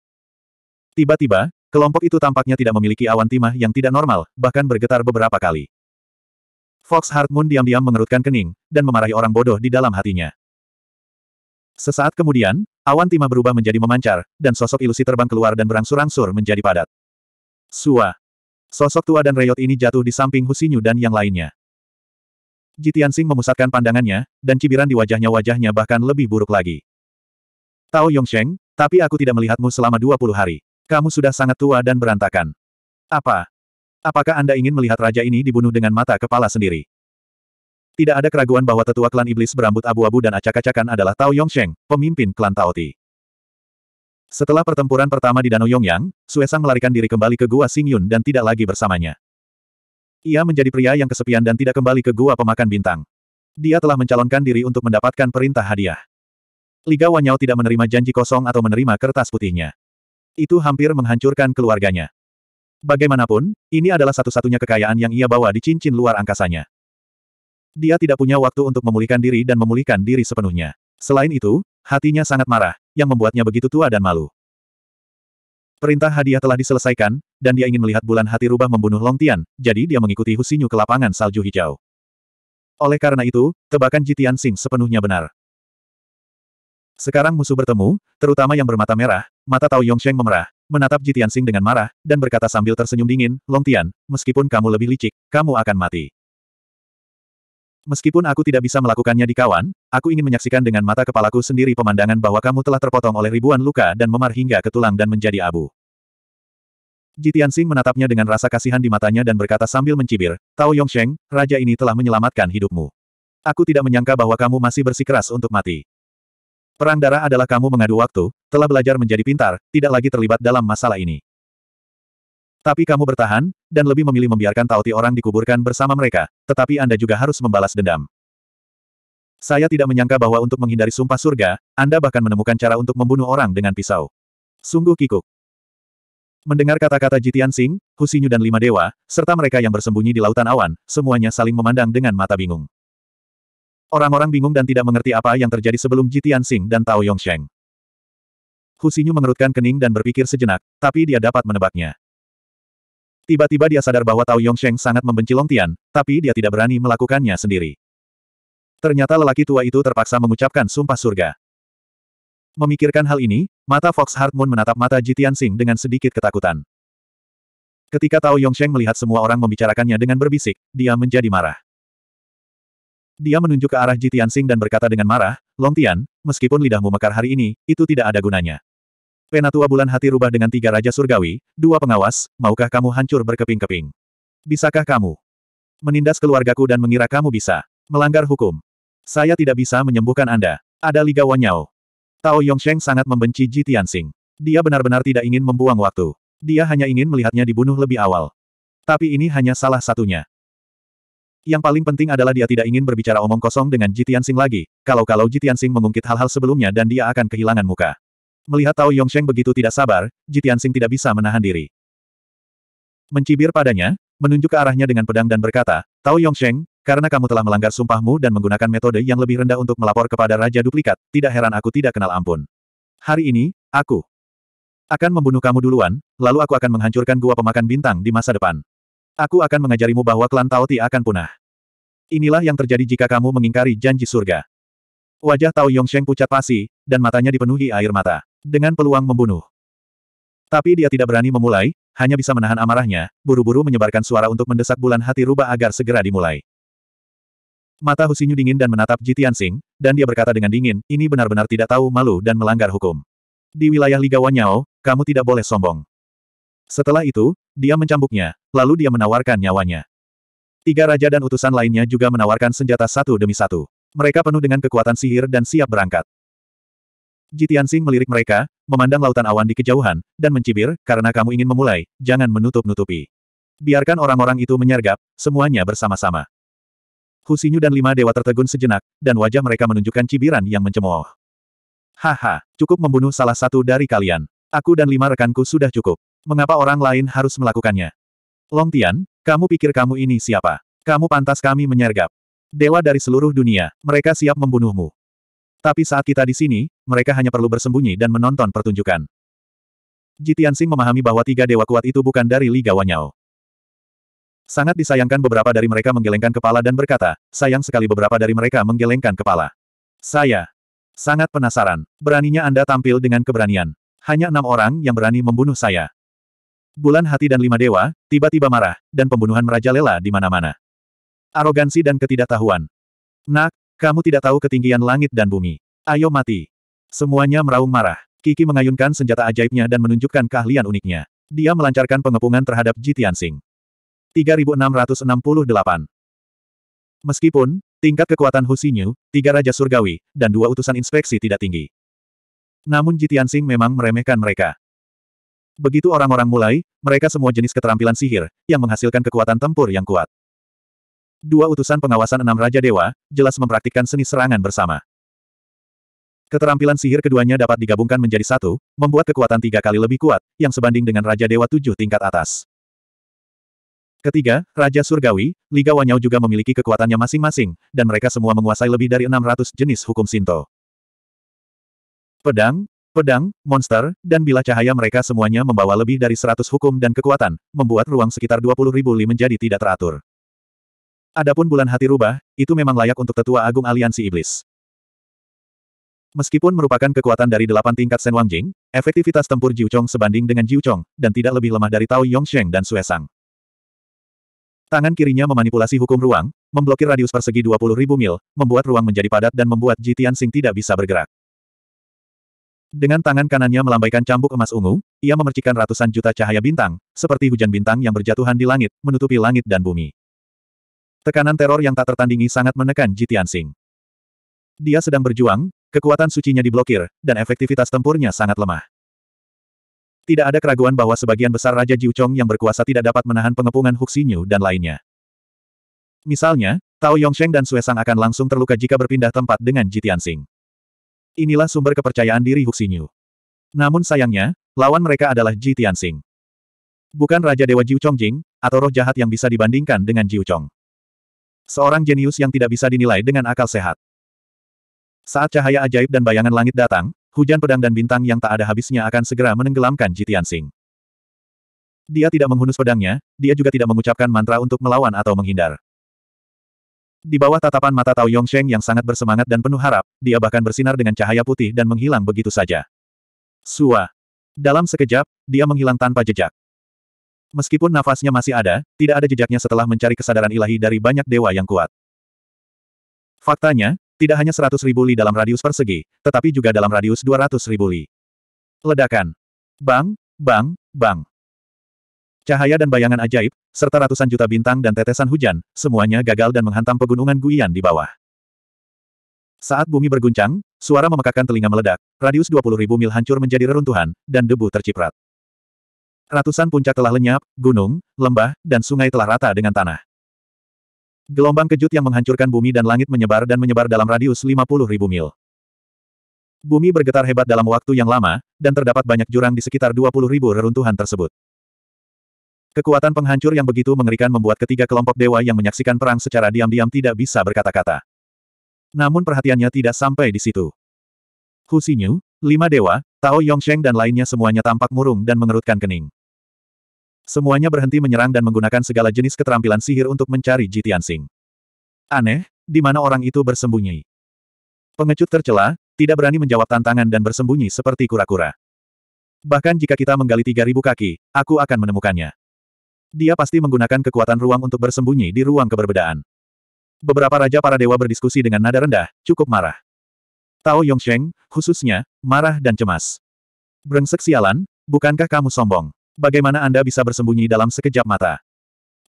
Tiba-tiba, Kelompok itu tampaknya tidak memiliki awan timah yang tidak normal, bahkan bergetar beberapa kali. Fox Heart Moon diam-diam mengerutkan kening, dan memarahi orang bodoh di dalam hatinya. Sesaat kemudian, awan timah berubah menjadi memancar, dan sosok ilusi terbang keluar dan berangsur-angsur menjadi padat. Sua. Sosok tua dan reyot ini jatuh di samping Husinyu dan yang lainnya. Jitian Sing memusatkan pandangannya, dan cibiran di wajahnya-wajahnya bahkan lebih buruk lagi. Tao Yongsheng, tapi aku tidak melihatmu selama 20 hari. Kamu sudah sangat tua dan berantakan. Apa? Apakah Anda ingin melihat raja ini dibunuh dengan mata kepala sendiri? Tidak ada keraguan bahwa tetua klan iblis berambut abu-abu dan acak-acakan adalah Tao Yongsheng, pemimpin klan Taoti. Setelah pertempuran pertama di Danau Yongyang, Suesang melarikan diri kembali ke Gua Xingyun dan tidak lagi bersamanya. Ia menjadi pria yang kesepian dan tidak kembali ke Gua Pemakan Bintang. Dia telah mencalonkan diri untuk mendapatkan perintah hadiah. Liga Wanyao tidak menerima janji kosong atau menerima kertas putihnya. Itu hampir menghancurkan keluarganya. Bagaimanapun, ini adalah satu-satunya kekayaan yang ia bawa di cincin luar angkasanya. Dia tidak punya waktu untuk memulihkan diri dan memulihkan diri sepenuhnya. Selain itu, hatinya sangat marah, yang membuatnya begitu tua dan malu. Perintah hadiah telah diselesaikan, dan dia ingin melihat bulan hati rubah membunuh Long Tian, jadi dia mengikuti Husinyu ke lapangan salju hijau. Oleh karena itu, tebakan Jitian Sing sepenuhnya benar. Sekarang musuh bertemu, terutama yang bermata merah, mata Tao Yongsheng memerah, menatap Ji Tianxing dengan marah, dan berkata sambil tersenyum dingin, Long Tian, meskipun kamu lebih licik, kamu akan mati. Meskipun aku tidak bisa melakukannya di kawan, aku ingin menyaksikan dengan mata kepalaku sendiri pemandangan bahwa kamu telah terpotong oleh ribuan luka dan memar hingga ke tulang dan menjadi abu. Ji Tianxing menatapnya dengan rasa kasihan di matanya dan berkata sambil mencibir, Tao Yongsheng, raja ini telah menyelamatkan hidupmu. Aku tidak menyangka bahwa kamu masih bersikeras untuk mati. Perang darah adalah kamu mengadu waktu, telah belajar menjadi pintar, tidak lagi terlibat dalam masalah ini. Tapi kamu bertahan, dan lebih memilih membiarkan tauti orang dikuburkan bersama mereka, tetapi Anda juga harus membalas dendam. Saya tidak menyangka bahwa untuk menghindari sumpah surga, Anda bahkan menemukan cara untuk membunuh orang dengan pisau. Sungguh kikuk. Mendengar kata-kata Jitian Singh, Husinyu dan lima dewa, serta mereka yang bersembunyi di lautan awan, semuanya saling memandang dengan mata bingung. Orang-orang bingung dan tidak mengerti apa yang terjadi sebelum Jitian Sing dan Tao Yongsheng. Husinyu mengerutkan kening dan berpikir sejenak, tapi dia dapat menebaknya. Tiba-tiba dia sadar bahwa Tao Yongsheng sangat membenci Long Tian, tapi dia tidak berani melakukannya sendiri. Ternyata lelaki tua itu terpaksa mengucapkan sumpah surga. Memikirkan hal ini, mata Fox Heart Moon menatap mata Jitian Sing dengan sedikit ketakutan. Ketika Tao Yongsheng melihat semua orang membicarakannya dengan berbisik, dia menjadi marah. Dia menunjuk ke arah Jitian Sing dan berkata dengan marah, Long Tian, meskipun lidahmu mekar hari ini, itu tidak ada gunanya. Penatua bulan hati rubah dengan tiga raja surgawi, dua pengawas, maukah kamu hancur berkeping-keping? Bisakah kamu menindas keluargaku dan mengira kamu bisa melanggar hukum? Saya tidak bisa menyembuhkan Anda. Ada Liga Wanyao. Tao Yongsheng sangat membenci Ji Tianxing. Dia benar-benar tidak ingin membuang waktu. Dia hanya ingin melihatnya dibunuh lebih awal. Tapi ini hanya salah satunya. Yang paling penting adalah dia tidak ingin berbicara omong kosong dengan Jitian Sing lagi, kalau-kalau Jitian Sing mengungkit hal-hal sebelumnya dan dia akan kehilangan muka. Melihat Tao Yongsheng begitu tidak sabar, Jitian Sing tidak bisa menahan diri. Mencibir padanya, menunjuk ke arahnya dengan pedang dan berkata, Tao Yongsheng, karena kamu telah melanggar sumpahmu dan menggunakan metode yang lebih rendah untuk melapor kepada Raja Duplikat, tidak heran aku tidak kenal ampun. Hari ini, aku akan membunuh kamu duluan, lalu aku akan menghancurkan gua pemakan bintang di masa depan. Aku akan mengajarimu bahwa klan Tao Ti akan punah. Inilah yang terjadi jika kamu mengingkari janji surga. Wajah Tao Yongsheng pucat pasi, dan matanya dipenuhi air mata. Dengan peluang membunuh. Tapi dia tidak berani memulai, hanya bisa menahan amarahnya, buru-buru menyebarkan suara untuk mendesak bulan hati rubah agar segera dimulai. Mata Husinyu dingin dan menatap Jitian Sing, dan dia berkata dengan dingin, ini benar-benar tidak tahu malu dan melanggar hukum. Di wilayah Liga Wanyao, kamu tidak boleh sombong. Setelah itu, dia mencambuknya, Lalu dia menawarkan nyawanya. Tiga raja dan utusan lainnya juga menawarkan senjata satu demi satu. Mereka penuh dengan kekuatan sihir dan siap berangkat. Jitian Sing melirik mereka, memandang lautan awan di kejauhan, dan mencibir, karena kamu ingin memulai, jangan menutup-nutupi. Biarkan orang-orang itu menyergap, semuanya bersama-sama. Husinyu dan lima dewa tertegun sejenak, dan wajah mereka menunjukkan cibiran yang mencemooh. Haha, cukup membunuh salah satu dari kalian. Aku dan lima rekanku sudah cukup. Mengapa orang lain harus melakukannya? Long Tian, kamu pikir kamu ini siapa? Kamu pantas kami menyergap. Dewa dari seluruh dunia, mereka siap membunuhmu. Tapi saat kita di sini, mereka hanya perlu bersembunyi dan menonton pertunjukan. Sing memahami bahwa tiga dewa kuat itu bukan dari Liga Wanyao. Sangat disayangkan beberapa dari mereka menggelengkan kepala dan berkata, sayang sekali beberapa dari mereka menggelengkan kepala. Saya sangat penasaran. Beraninya Anda tampil dengan keberanian. Hanya enam orang yang berani membunuh saya. Bulan hati dan lima dewa, tiba-tiba marah, dan pembunuhan merajalela di mana-mana. Arogansi dan ketidaktahuan. Nak, kamu tidak tahu ketinggian langit dan bumi. Ayo mati. Semuanya meraung marah. Kiki mengayunkan senjata ajaibnya dan menunjukkan keahlian uniknya. Dia melancarkan pengepungan terhadap Jitian Sing. 3668. Meskipun, tingkat kekuatan Husinyu, tiga Raja Surgawi, dan dua utusan inspeksi tidak tinggi. Namun Jitian Sing memang meremehkan mereka. Begitu orang-orang mulai, mereka semua jenis keterampilan sihir, yang menghasilkan kekuatan tempur yang kuat. Dua utusan pengawasan enam Raja Dewa, jelas mempraktikkan seni serangan bersama. Keterampilan sihir keduanya dapat digabungkan menjadi satu, membuat kekuatan tiga kali lebih kuat, yang sebanding dengan Raja Dewa tujuh tingkat atas. Ketiga, Raja Surgawi, Liga Wanyau juga memiliki kekuatannya masing-masing, dan mereka semua menguasai lebih dari enam ratus jenis hukum Sinto. Pedang, Pedang, monster, dan bila cahaya mereka semuanya membawa lebih dari seratus hukum dan kekuatan, membuat ruang sekitar puluh ribu li menjadi tidak teratur. Adapun bulan hati rubah, itu memang layak untuk tetua agung aliansi iblis. Meskipun merupakan kekuatan dari delapan tingkat Sen Wangjing, efektivitas tempur Jiu Chong sebanding dengan Jiu Chong, dan tidak lebih lemah dari Tao yong Yongsheng dan Sue Sang. Tangan kirinya memanipulasi hukum ruang, memblokir radius persegi 20.000 mil, membuat ruang menjadi padat dan membuat Ji Tianxing tidak bisa bergerak. Dengan tangan kanannya melambaikan cambuk emas ungu, ia memercikan ratusan juta cahaya bintang, seperti hujan bintang yang berjatuhan di langit, menutupi langit dan bumi. Tekanan teror yang tak tertandingi sangat menekan Jitian Sing. Dia sedang berjuang, kekuatan sucinya diblokir, dan efektivitas tempurnya sangat lemah. Tidak ada keraguan bahwa sebagian besar Raja Jiuchong yang berkuasa tidak dapat menahan pengepungan Huxinyu dan lainnya. Misalnya, Tao Yongsheng dan Sue akan langsung terluka jika berpindah tempat dengan Jitian Sing. Inilah sumber kepercayaan diri Huxinyu. Namun sayangnya, lawan mereka adalah Ji Tianxing. Bukan Raja Dewa Jiu Chongjing, atau roh jahat yang bisa dibandingkan dengan Jiu Chong. Seorang jenius yang tidak bisa dinilai dengan akal sehat. Saat cahaya ajaib dan bayangan langit datang, hujan pedang dan bintang yang tak ada habisnya akan segera menenggelamkan Ji Tianxing. Dia tidak menghunus pedangnya, dia juga tidak mengucapkan mantra untuk melawan atau menghindar. Di bawah tatapan mata Tao Yongsheng yang sangat bersemangat dan penuh harap, dia bahkan bersinar dengan cahaya putih dan menghilang begitu saja. Sua. Dalam sekejap, dia menghilang tanpa jejak. Meskipun nafasnya masih ada, tidak ada jejaknya setelah mencari kesadaran ilahi dari banyak dewa yang kuat. Faktanya, tidak hanya seratus ribu li dalam radius persegi, tetapi juga dalam radius dua ratus ribu li. Ledakan. Bang, bang, bang. Cahaya dan bayangan ajaib, serta ratusan juta bintang dan tetesan hujan, semuanya gagal dan menghantam pegunungan Guian di bawah. Saat bumi berguncang, suara memekakan telinga meledak, radius 20.000 mil hancur menjadi reruntuhan, dan debu terciprat. Ratusan puncak telah lenyap, gunung, lembah, dan sungai telah rata dengan tanah. Gelombang kejut yang menghancurkan bumi dan langit menyebar dan menyebar dalam radius 50.000 mil. Bumi bergetar hebat dalam waktu yang lama, dan terdapat banyak jurang di sekitar 20.000 reruntuhan tersebut. Kekuatan penghancur yang begitu mengerikan membuat ketiga kelompok dewa yang menyaksikan perang secara diam-diam tidak bisa berkata-kata. Namun perhatiannya tidak sampai di situ. Hu Xinyu, lima dewa, Tao Yongsheng dan lainnya semuanya tampak murung dan mengerutkan kening. Semuanya berhenti menyerang dan menggunakan segala jenis keterampilan sihir untuk mencari Ji Tianxing. Aneh, di mana orang itu bersembunyi. Pengecut tercela, tidak berani menjawab tantangan dan bersembunyi seperti kura-kura. Bahkan jika kita menggali 3.000 kaki, aku akan menemukannya. Dia pasti menggunakan kekuatan ruang untuk bersembunyi di ruang keberbedaan. Beberapa raja para dewa berdiskusi dengan nada rendah, cukup marah. Tao Yongsheng, khususnya, marah dan cemas. Brengsek sialan, bukankah kamu sombong? Bagaimana Anda bisa bersembunyi dalam sekejap mata?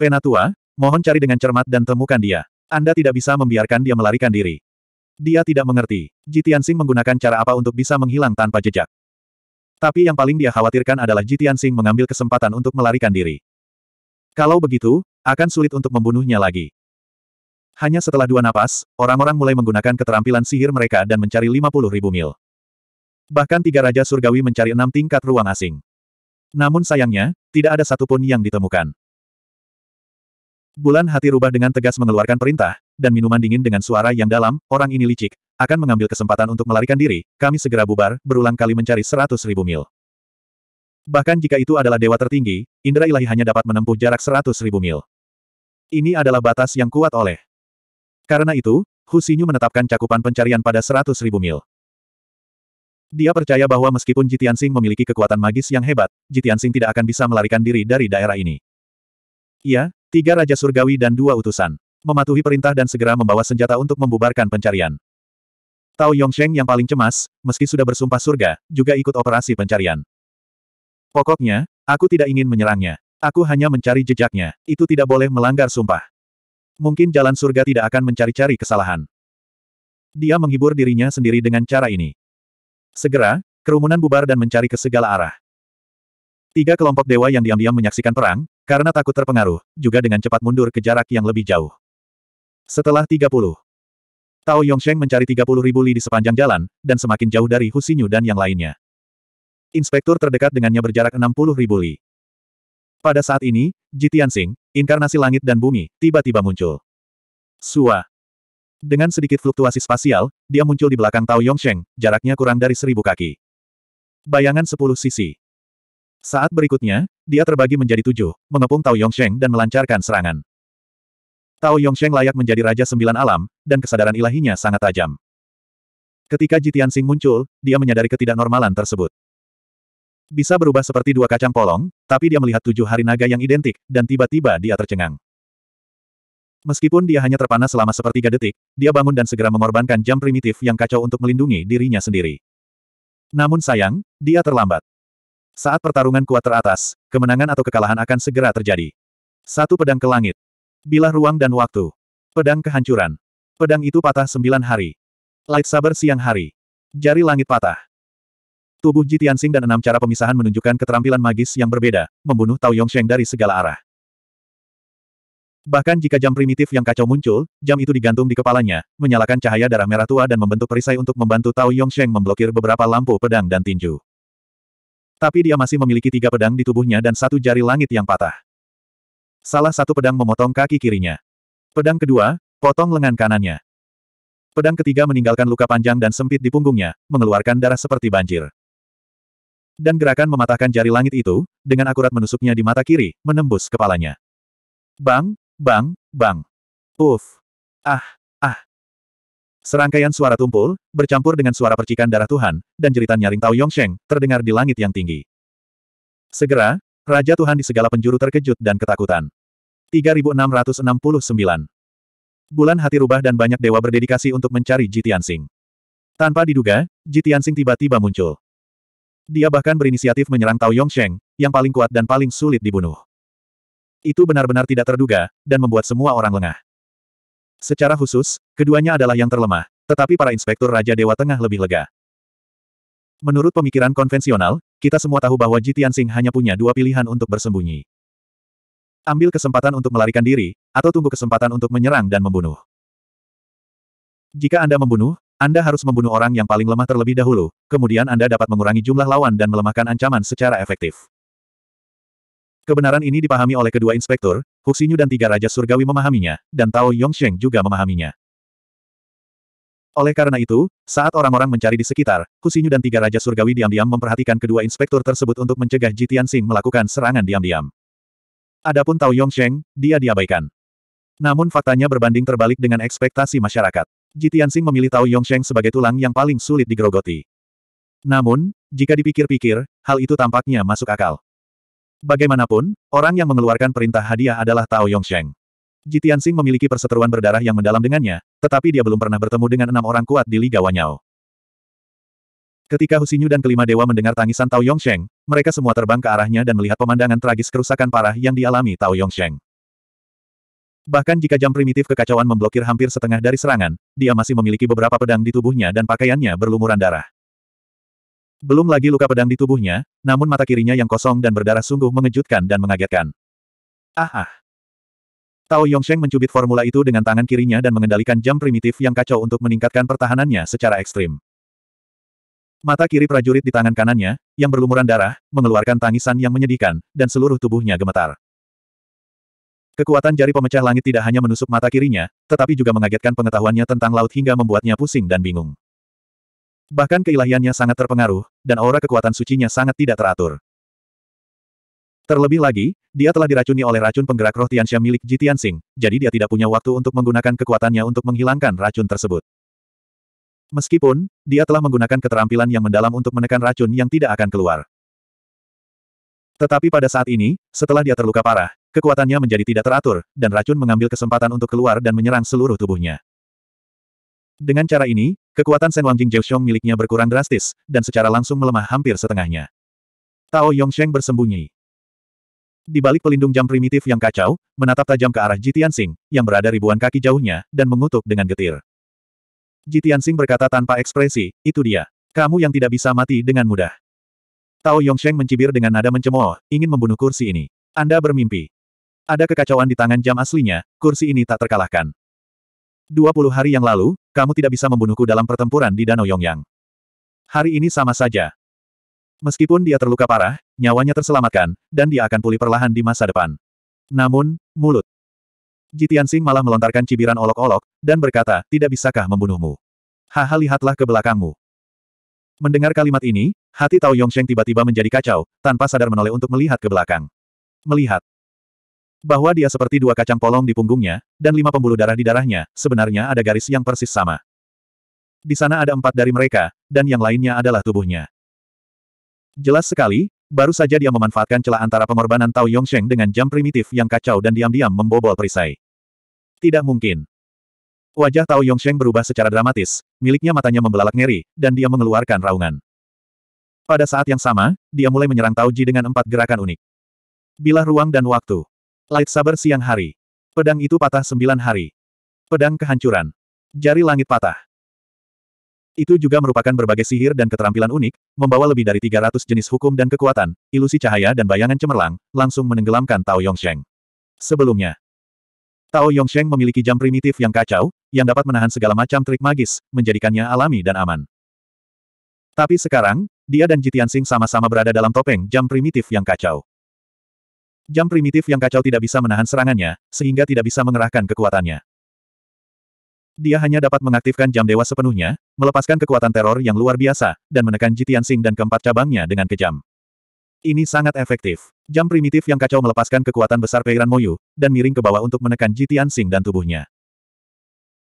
Penatua, mohon cari dengan cermat dan temukan dia. Anda tidak bisa membiarkan dia melarikan diri. Dia tidak mengerti. Jitiansing menggunakan cara apa untuk bisa menghilang tanpa jejak. Tapi yang paling dia khawatirkan adalah Jitiansing mengambil kesempatan untuk melarikan diri. Kalau begitu, akan sulit untuk membunuhnya lagi. Hanya setelah dua napas, orang-orang mulai menggunakan keterampilan sihir mereka dan mencari 50 ribu mil. Bahkan tiga Raja Surgawi mencari enam tingkat ruang asing. Namun sayangnya, tidak ada satupun yang ditemukan. Bulan hati rubah dengan tegas mengeluarkan perintah, dan minuman dingin dengan suara yang dalam, orang ini licik, akan mengambil kesempatan untuk melarikan diri, kami segera bubar, berulang kali mencari seratus ribu mil. Bahkan jika itu adalah dewa tertinggi, indera ilahi hanya dapat menempuh jarak seratus ribu mil. Ini adalah batas yang kuat oleh. Karena itu, Husinyu menetapkan cakupan pencarian pada seratus ribu mil. Dia percaya bahwa meskipun Jitiansing memiliki kekuatan magis yang hebat, Jitiansing tidak akan bisa melarikan diri dari daerah ini. Ia, tiga Raja Surgawi dan dua utusan. Mematuhi perintah dan segera membawa senjata untuk membubarkan pencarian. Tao Yongsheng yang paling cemas, meski sudah bersumpah surga, juga ikut operasi pencarian. Pokoknya, aku tidak ingin menyerangnya. Aku hanya mencari jejaknya. Itu tidak boleh melanggar sumpah. Mungkin jalan surga tidak akan mencari-cari kesalahan. Dia menghibur dirinya sendiri dengan cara ini. Segera, kerumunan bubar dan mencari ke segala arah. Tiga kelompok dewa yang diam-diam menyaksikan perang, karena takut terpengaruh, juga dengan cepat mundur ke jarak yang lebih jauh. Setelah 30, Tao Yongsheng mencari 30 ribu li di sepanjang jalan, dan semakin jauh dari Husinyu dan yang lainnya. Inspektur terdekat dengannya berjarak 60 ribu li. Pada saat ini, Jitian Sing, inkarnasi langit dan bumi, tiba-tiba muncul. Sua. Dengan sedikit fluktuasi spasial, dia muncul di belakang Tao Yongsheng, jaraknya kurang dari seribu kaki. Bayangan sepuluh sisi. Saat berikutnya, dia terbagi menjadi tujuh, mengepung Tao Yongsheng dan melancarkan serangan. Tao Yongsheng layak menjadi Raja Sembilan Alam, dan kesadaran ilahinya sangat tajam. Ketika Jitian Sing muncul, dia menyadari ketidaknormalan tersebut. Bisa berubah seperti dua kacang polong, tapi dia melihat tujuh hari naga yang identik, dan tiba-tiba dia tercengang. Meskipun dia hanya terpana selama sepertiga detik, dia bangun dan segera mengorbankan jam primitif yang kacau untuk melindungi dirinya sendiri. Namun sayang, dia terlambat. Saat pertarungan kuat teratas, kemenangan atau kekalahan akan segera terjadi. Satu pedang ke langit. Bilah ruang dan waktu. Pedang kehancuran. Pedang itu patah sembilan hari. Light saber siang hari. Jari langit patah. Tubuh Ji Tianxing dan enam cara pemisahan menunjukkan keterampilan magis yang berbeda, membunuh Tao Yongsheng dari segala arah. Bahkan jika jam primitif yang kacau muncul, jam itu digantung di kepalanya, menyalakan cahaya darah merah tua dan membentuk perisai untuk membantu Tao Yongsheng memblokir beberapa lampu pedang dan tinju. Tapi dia masih memiliki tiga pedang di tubuhnya dan satu jari langit yang patah. Salah satu pedang memotong kaki kirinya. Pedang kedua, potong lengan kanannya. Pedang ketiga meninggalkan luka panjang dan sempit di punggungnya, mengeluarkan darah seperti banjir dan gerakan mematahkan jari langit itu, dengan akurat menusuknya di mata kiri, menembus kepalanya. Bang, bang, bang. Uf. Ah, ah. Serangkaian suara tumpul, bercampur dengan suara percikan darah Tuhan, dan jeritan nyaring Tao Yongsheng, terdengar di langit yang tinggi. Segera, Raja Tuhan di segala penjuru terkejut dan ketakutan. 3669 Bulan hati rubah dan banyak dewa berdedikasi untuk mencari Jitiansing. Tanpa diduga, Jitiansing tiba-tiba muncul. Dia bahkan berinisiatif menyerang Tao Yongsheng, yang paling kuat dan paling sulit dibunuh. Itu benar-benar tidak terduga, dan membuat semua orang lengah. Secara khusus, keduanya adalah yang terlemah, tetapi para inspektur Raja Dewa Tengah lebih lega. Menurut pemikiran konvensional, kita semua tahu bahwa Jitian Sing hanya punya dua pilihan untuk bersembunyi. Ambil kesempatan untuk melarikan diri, atau tunggu kesempatan untuk menyerang dan membunuh. Jika Anda membunuh, anda harus membunuh orang yang paling lemah terlebih dahulu, kemudian Anda dapat mengurangi jumlah lawan dan melemahkan ancaman secara efektif. Kebenaran ini dipahami oleh kedua inspektur, Huxinyu dan tiga Raja Surgawi memahaminya, dan Tao Yongsheng juga memahaminya. Oleh karena itu, saat orang-orang mencari di sekitar, Huxinyu dan tiga Raja Surgawi diam-diam memperhatikan kedua inspektur tersebut untuk mencegah Jitian Sing melakukan serangan diam-diam. Adapun Tao Yongsheng, dia diabaikan. Namun faktanya berbanding terbalik dengan ekspektasi masyarakat. Ji memilih Tao Yongsheng sebagai tulang yang paling sulit digerogoti. Namun, jika dipikir-pikir, hal itu tampaknya masuk akal. Bagaimanapun, orang yang mengeluarkan perintah hadiah adalah Tao Yongsheng. Ji memiliki perseteruan berdarah yang mendalam dengannya, tetapi dia belum pernah bertemu dengan enam orang kuat di Liga Wanyao. Ketika Husinyu dan kelima dewa mendengar tangisan Tao Yongsheng, mereka semua terbang ke arahnya dan melihat pemandangan tragis kerusakan parah yang dialami Tao Yongsheng. Bahkan jika jam primitif kekacauan memblokir hampir setengah dari serangan, dia masih memiliki beberapa pedang di tubuhnya dan pakaiannya berlumuran darah. Belum lagi luka pedang di tubuhnya, namun mata kirinya yang kosong dan berdarah sungguh mengejutkan dan mengagetkan. Ah ah. Tao Yongsheng mencubit formula itu dengan tangan kirinya dan mengendalikan jam primitif yang kacau untuk meningkatkan pertahanannya secara ekstrim. Mata kiri prajurit di tangan kanannya, yang berlumuran darah, mengeluarkan tangisan yang menyedihkan, dan seluruh tubuhnya gemetar. Kekuatan jari pemecah langit tidak hanya menusuk mata kirinya, tetapi juga mengagetkan pengetahuannya tentang laut hingga membuatnya pusing dan bingung. Bahkan keilahiannya sangat terpengaruh, dan aura kekuatan sucinya sangat tidak teratur. Terlebih lagi, dia telah diracuni oleh racun penggerak roh Tianxia milik Ji Tianxing, jadi dia tidak punya waktu untuk menggunakan kekuatannya untuk menghilangkan racun tersebut. Meskipun, dia telah menggunakan keterampilan yang mendalam untuk menekan racun yang tidak akan keluar. Tetapi pada saat ini, setelah dia terluka parah, kekuatannya menjadi tidak teratur, dan racun mengambil kesempatan untuk keluar dan menyerang seluruh tubuhnya. Dengan cara ini, kekuatan Jiu Sheng miliknya berkurang drastis, dan secara langsung melemah hampir setengahnya. Tao Yongsheng bersembunyi. Di balik pelindung jam primitif yang kacau, menatap tajam ke arah Ji Tianxing yang berada ribuan kaki jauhnya, dan mengutuk dengan getir. Ji Tianxing berkata tanpa ekspresi, itu dia. Kamu yang tidak bisa mati dengan mudah. Tao Yongsheng mencibir dengan nada mencemooh, ingin membunuh kursi ini. Anda bermimpi. Ada kekacauan di tangan jam aslinya, kursi ini tak terkalahkan. 20 hari yang lalu, kamu tidak bisa membunuhku dalam pertempuran di Danau Yongyang. Hari ini sama saja. Meskipun dia terluka parah, nyawanya terselamatkan, dan dia akan pulih perlahan di masa depan. Namun, mulut. Jitian Sing malah melontarkan cibiran olok-olok, dan berkata, tidak bisakah membunuhmu. Haha lihatlah ke belakangmu. Mendengar kalimat ini, hati Tao Yongsheng tiba-tiba menjadi kacau, tanpa sadar menoleh untuk melihat ke belakang. Melihat bahwa dia seperti dua kacang polong di punggungnya, dan lima pembuluh darah di darahnya, sebenarnya ada garis yang persis sama. Di sana ada empat dari mereka, dan yang lainnya adalah tubuhnya. Jelas sekali, baru saja dia memanfaatkan celah antara pengorbanan Tao Yongsheng dengan jam primitif yang kacau dan diam-diam membobol perisai. Tidak mungkin. Wajah Tao Yongsheng berubah secara dramatis, miliknya matanya membelalak ngeri, dan dia mengeluarkan raungan. Pada saat yang sama, dia mulai menyerang Tao Ji dengan empat gerakan unik. Bilah ruang dan waktu. Light saber siang hari. Pedang itu patah sembilan hari. Pedang kehancuran. Jari langit patah. Itu juga merupakan berbagai sihir dan keterampilan unik, membawa lebih dari 300 jenis hukum dan kekuatan, ilusi cahaya dan bayangan cemerlang, langsung menenggelamkan Tao Yongsheng. Sebelumnya, Tao Yongsheng memiliki jam primitif yang kacau, yang dapat menahan segala macam trik magis, menjadikannya alami dan aman. Tapi sekarang, dia dan Jitian Sing sama-sama berada dalam topeng jam primitif yang kacau. Jam primitif yang kacau tidak bisa menahan serangannya, sehingga tidak bisa mengerahkan kekuatannya. Dia hanya dapat mengaktifkan jam dewa sepenuhnya, melepaskan kekuatan teror yang luar biasa, dan menekan Jitian Sing dan keempat cabangnya dengan kejam. Ini sangat efektif. Jam primitif yang kacau melepaskan kekuatan besar peiran Moyu, dan miring ke bawah untuk menekan Jitian Sing dan tubuhnya.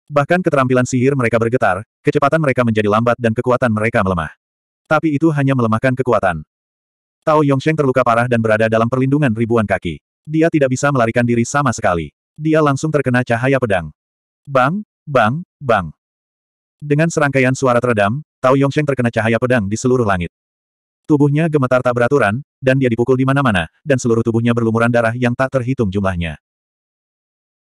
Bahkan keterampilan sihir mereka bergetar, kecepatan mereka menjadi lambat dan kekuatan mereka melemah. Tapi itu hanya melemahkan kekuatan. Tao Yongsheng terluka parah dan berada dalam perlindungan ribuan kaki. Dia tidak bisa melarikan diri sama sekali. Dia langsung terkena cahaya pedang. Bang, bang, bang. Dengan serangkaian suara teredam, Tao Yongsheng terkena cahaya pedang di seluruh langit. Tubuhnya gemetar tak beraturan, dan dia dipukul di mana-mana, dan seluruh tubuhnya berlumuran darah yang tak terhitung jumlahnya.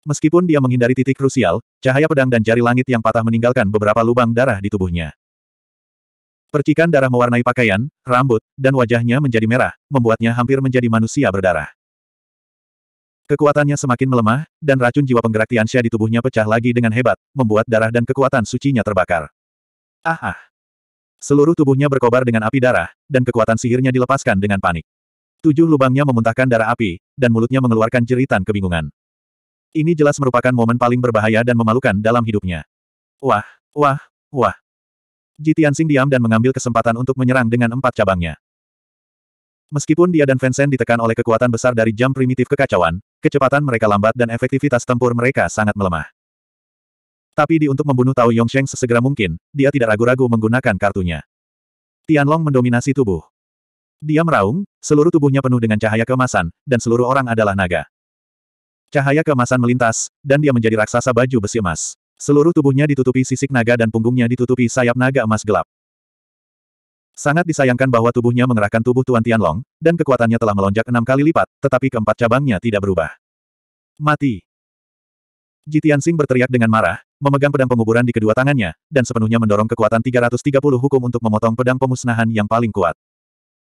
Meskipun dia menghindari titik krusial, cahaya pedang dan jari langit yang patah meninggalkan beberapa lubang darah di tubuhnya. Percikan darah mewarnai pakaian, rambut, dan wajahnya menjadi merah, membuatnya hampir menjadi manusia berdarah. Kekuatannya semakin melemah, dan racun jiwa penggerak Tianxia di tubuhnya pecah lagi dengan hebat, membuat darah dan kekuatan sucinya terbakar. Ah ah! Seluruh tubuhnya berkobar dengan api darah, dan kekuatan sihirnya dilepaskan dengan panik. Tujuh lubangnya memuntahkan darah api, dan mulutnya mengeluarkan jeritan kebingungan. Ini jelas merupakan momen paling berbahaya dan memalukan dalam hidupnya. Wah, wah, wah. Ji Tianxing diam dan mengambil kesempatan untuk menyerang dengan empat cabangnya. Meskipun dia dan Vincent ditekan oleh kekuatan besar dari jam primitif kekacauan, kecepatan mereka lambat dan efektivitas tempur mereka sangat melemah. Tapi di untuk membunuh Tao Yongsheng sesegera mungkin, dia tidak ragu-ragu menggunakan kartunya. Tianlong mendominasi tubuh. Dia meraung, seluruh tubuhnya penuh dengan cahaya kemasan, dan seluruh orang adalah naga. Cahaya kemasan melintas, dan dia menjadi raksasa baju besi emas. Seluruh tubuhnya ditutupi sisik naga dan punggungnya ditutupi sayap naga emas gelap. Sangat disayangkan bahwa tubuhnya mengerahkan tubuh Tuan Tianlong, dan kekuatannya telah melonjak enam kali lipat, tetapi keempat cabangnya tidak berubah. Mati. Jitian Sing berteriak dengan marah, memegang pedang penguburan di kedua tangannya, dan sepenuhnya mendorong kekuatan 330 hukum untuk memotong pedang pemusnahan yang paling kuat.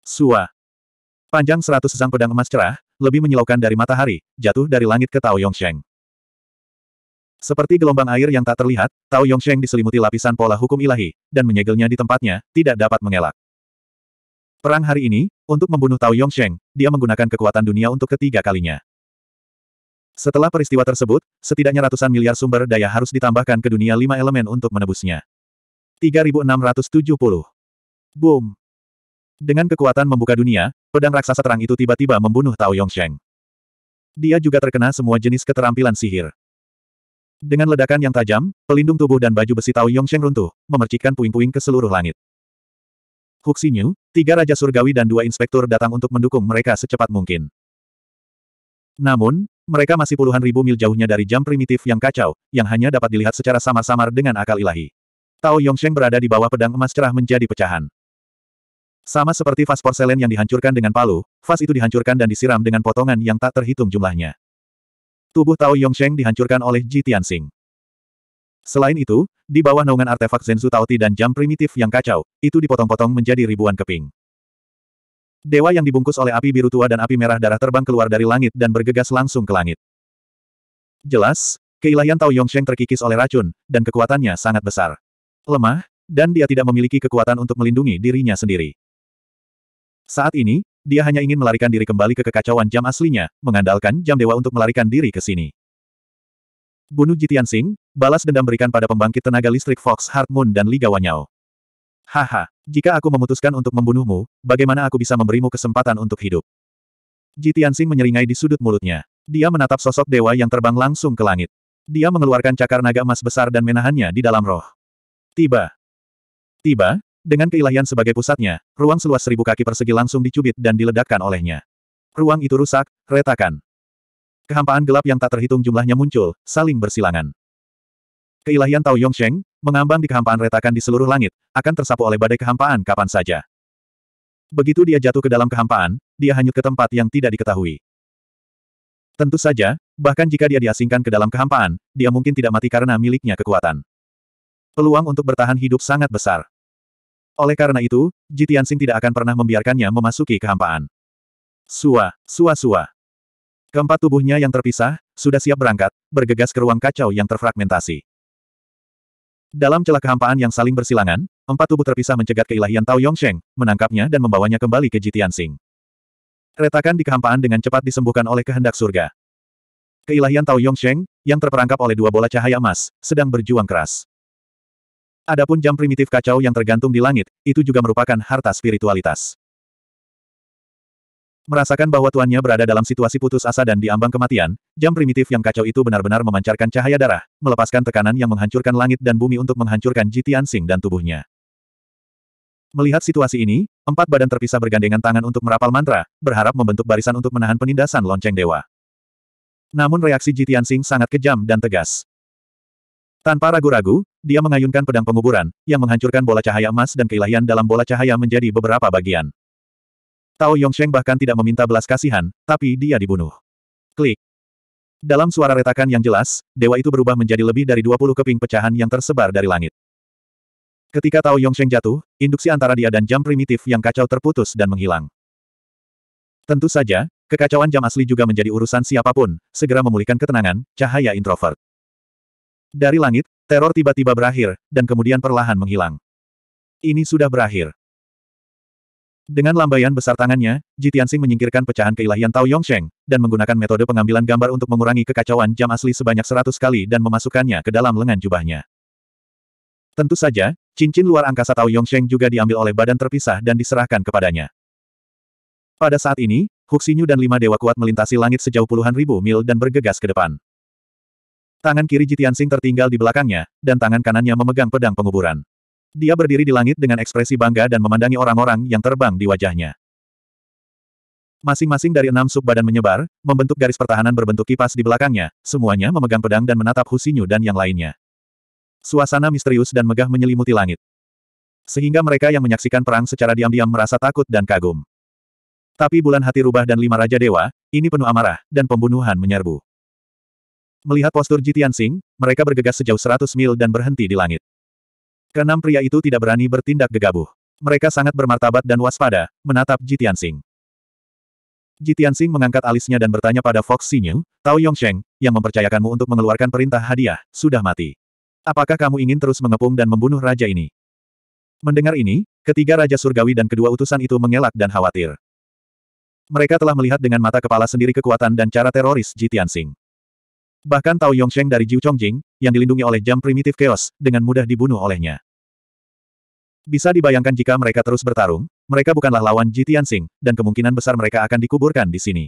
Sua. Panjang 100 zang pedang emas cerah, lebih menyilaukan dari matahari, jatuh dari langit ke Tao Yongsheng. Seperti gelombang air yang tak terlihat, Tao Yongsheng diselimuti lapisan pola hukum ilahi, dan menyegelnya di tempatnya, tidak dapat mengelak. Perang hari ini, untuk membunuh Tao Yongsheng, dia menggunakan kekuatan dunia untuk ketiga kalinya. Setelah peristiwa tersebut, setidaknya ratusan miliar sumber daya harus ditambahkan ke dunia lima elemen untuk menebusnya. 3670. Boom. Dengan kekuatan membuka dunia, pedang raksasa terang itu tiba-tiba membunuh Tao Yongsheng. Dia juga terkena semua jenis keterampilan sihir. Dengan ledakan yang tajam, pelindung tubuh dan baju besi Tao Yongsheng runtuh, memercikkan puing-puing ke seluruh langit. Huxinyu, tiga Raja Surgawi dan dua inspektur datang untuk mendukung mereka secepat mungkin. Namun, mereka masih puluhan ribu mil jauhnya dari jam primitif yang kacau, yang hanya dapat dilihat secara samar-samar dengan akal ilahi. Tao Yongsheng berada di bawah pedang emas cerah menjadi pecahan. Sama seperti vas porselen yang dihancurkan dengan palu, vas itu dihancurkan dan disiram dengan potongan yang tak terhitung jumlahnya. Tubuh Tao Yongsheng dihancurkan oleh Ji Tianxing. Selain itu, di bawah naungan artefak Zenzu Ti dan jam primitif yang kacau, itu dipotong-potong menjadi ribuan keping. Dewa yang dibungkus oleh api biru tua dan api merah darah terbang keluar dari langit dan bergegas langsung ke langit. Jelas, keilahian Tao Yongsheng terkikis oleh racun, dan kekuatannya sangat besar. Lemah, dan dia tidak memiliki kekuatan untuk melindungi dirinya sendiri. Saat ini, dia hanya ingin melarikan diri kembali ke kekacauan jam aslinya, mengandalkan jam dewa untuk melarikan diri ke sini. Bunuh Jitian Sing, balas dendam berikan pada pembangkit tenaga listrik Fox Heart Moon dan Liga Wanyao. Haha, jika aku memutuskan untuk membunuhmu, bagaimana aku bisa memberimu kesempatan untuk hidup? Jitiansing menyeringai di sudut mulutnya. Dia menatap sosok dewa yang terbang langsung ke langit. Dia mengeluarkan cakar naga emas besar dan menahannya di dalam roh. Tiba. Tiba, dengan keilahian sebagai pusatnya, ruang seluas seribu kaki persegi langsung dicubit dan diledakkan olehnya. Ruang itu rusak, retakan. Kehampaan gelap yang tak terhitung jumlahnya muncul, saling bersilangan. Keilahian Tao Yongsheng, mengambang di kehampaan retakan di seluruh langit, akan tersapu oleh badai kehampaan kapan saja. Begitu dia jatuh ke dalam kehampaan, dia hanyut ke tempat yang tidak diketahui. Tentu saja, bahkan jika dia diasingkan ke dalam kehampaan, dia mungkin tidak mati karena miliknya kekuatan. Peluang untuk bertahan hidup sangat besar. Oleh karena itu, Jitian tidak akan pernah membiarkannya memasuki kehampaan. Sua, sua sua. Keempat tubuhnya yang terpisah, sudah siap berangkat, bergegas ke ruang kacau yang terfragmentasi. Dalam celah kehampaan yang saling bersilangan, empat tubuh terpisah mencegat keilahian Tao Yongsheng, menangkapnya dan membawanya kembali ke Jitian Sing. Retakan di kehampaan dengan cepat disembuhkan oleh kehendak surga. Keilahian Tao Yongsheng, yang terperangkap oleh dua bola cahaya emas, sedang berjuang keras. Adapun jam primitif kacau yang tergantung di langit, itu juga merupakan harta spiritualitas. Merasakan bahwa tuannya berada dalam situasi putus asa dan diambang kematian, jam primitif yang kacau itu benar-benar memancarkan cahaya darah, melepaskan tekanan yang menghancurkan langit dan bumi untuk menghancurkan Jitian Sing dan tubuhnya. Melihat situasi ini, empat badan terpisah bergandengan tangan untuk merapal mantra, berharap membentuk barisan untuk menahan penindasan lonceng dewa. Namun reaksi Jitian Sing sangat kejam dan tegas. Tanpa ragu-ragu, dia mengayunkan pedang penguburan, yang menghancurkan bola cahaya emas dan keilahian dalam bola cahaya menjadi beberapa bagian. Tao Yongsheng bahkan tidak meminta belas kasihan, tapi dia dibunuh. Klik. Dalam suara retakan yang jelas, dewa itu berubah menjadi lebih dari 20 keping pecahan yang tersebar dari langit. Ketika Tao Yongsheng jatuh, induksi antara dia dan jam primitif yang kacau terputus dan menghilang. Tentu saja, kekacauan jam asli juga menjadi urusan siapapun, segera memulihkan ketenangan, cahaya introvert. Dari langit, teror tiba-tiba berakhir, dan kemudian perlahan menghilang. Ini sudah berakhir. Dengan lambaian besar tangannya, Ji menyingkirkan pecahan keilahian Tao Yongsheng, dan menggunakan metode pengambilan gambar untuk mengurangi kekacauan jam asli sebanyak seratus kali dan memasukkannya ke dalam lengan jubahnya. Tentu saja, cincin luar angkasa Tao Yongsheng juga diambil oleh badan terpisah dan diserahkan kepadanya. Pada saat ini, Huxinyu dan lima dewa kuat melintasi langit sejauh puluhan ribu mil dan bergegas ke depan. Tangan kiri Ji tertinggal di belakangnya, dan tangan kanannya memegang pedang penguburan. Dia berdiri di langit dengan ekspresi bangga dan memandangi orang-orang yang terbang di wajahnya. Masing-masing dari enam sub badan menyebar, membentuk garis pertahanan berbentuk kipas di belakangnya, semuanya memegang pedang dan menatap Husinyu dan yang lainnya. Suasana misterius dan megah menyelimuti langit. Sehingga mereka yang menyaksikan perang secara diam-diam merasa takut dan kagum. Tapi bulan hati rubah dan lima raja dewa, ini penuh amarah, dan pembunuhan menyerbu. Melihat postur Jitian Sing, mereka bergegas sejauh seratus mil dan berhenti di langit. Keenam pria itu tidak berani bertindak gegabah. Mereka sangat bermartabat dan waspada, menatap Jitian Sing. Jitian Sing mengangkat alisnya dan bertanya pada Fox Xinyu, Tao Yongsheng, yang mempercayakanmu untuk mengeluarkan perintah hadiah, sudah mati. Apakah kamu ingin terus mengepung dan membunuh raja ini? Mendengar ini, ketiga raja surgawi dan kedua utusan itu mengelak dan khawatir. Mereka telah melihat dengan mata kepala sendiri kekuatan dan cara teroris Jitian Sing. Bahkan Tao Yongsheng dari Jiu Chongjing, yang dilindungi oleh jam primitif chaos, dengan mudah dibunuh olehnya. Bisa dibayangkan jika mereka terus bertarung, mereka bukanlah lawan Ji Tianxing, dan kemungkinan besar mereka akan dikuburkan di sini.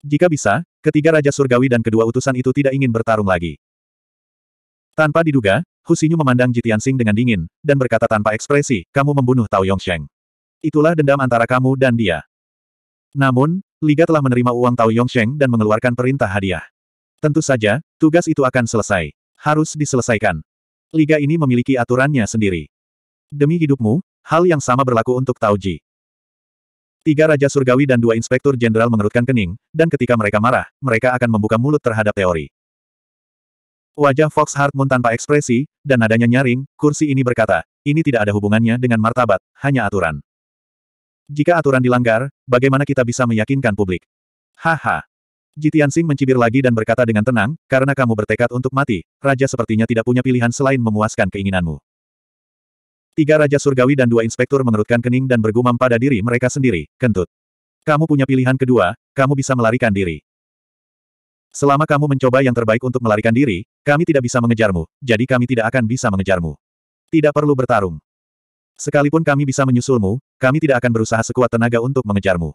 Jika bisa, ketiga Raja Surgawi dan kedua utusan itu tidak ingin bertarung lagi. Tanpa diduga, Husinyu memandang Ji Sing dengan dingin, dan berkata tanpa ekspresi, kamu membunuh Tao Yongsheng. Itulah dendam antara kamu dan dia. Namun, Liga telah menerima uang Tao Yongsheng dan mengeluarkan perintah hadiah. Tentu saja, tugas itu akan selesai. Harus diselesaikan. Liga ini memiliki aturannya sendiri. Demi hidupmu, hal yang sama berlaku untuk Tauji. Tiga Raja Surgawi dan dua Inspektur Jenderal mengerutkan kening, dan ketika mereka marah, mereka akan membuka mulut terhadap teori. Wajah Fox Hartmoon tanpa ekspresi, dan nadanya nyaring, kursi ini berkata, ini tidak ada hubungannya dengan martabat, hanya aturan. Jika aturan dilanggar, bagaimana kita bisa meyakinkan publik? Haha, Jitian Sing mencibir lagi dan berkata dengan tenang, karena kamu bertekad untuk mati, raja sepertinya tidak punya pilihan selain memuaskan keinginanmu. Tiga raja surgawi dan dua inspektur mengerutkan kening dan bergumam pada diri mereka sendiri, kentut. Kamu punya pilihan kedua, kamu bisa melarikan diri. Selama kamu mencoba yang terbaik untuk melarikan diri, kami tidak bisa mengejarmu, jadi kami tidak akan bisa mengejarmu. Tidak perlu bertarung. Sekalipun kami bisa menyusulmu, kami tidak akan berusaha sekuat tenaga untuk mengejarmu.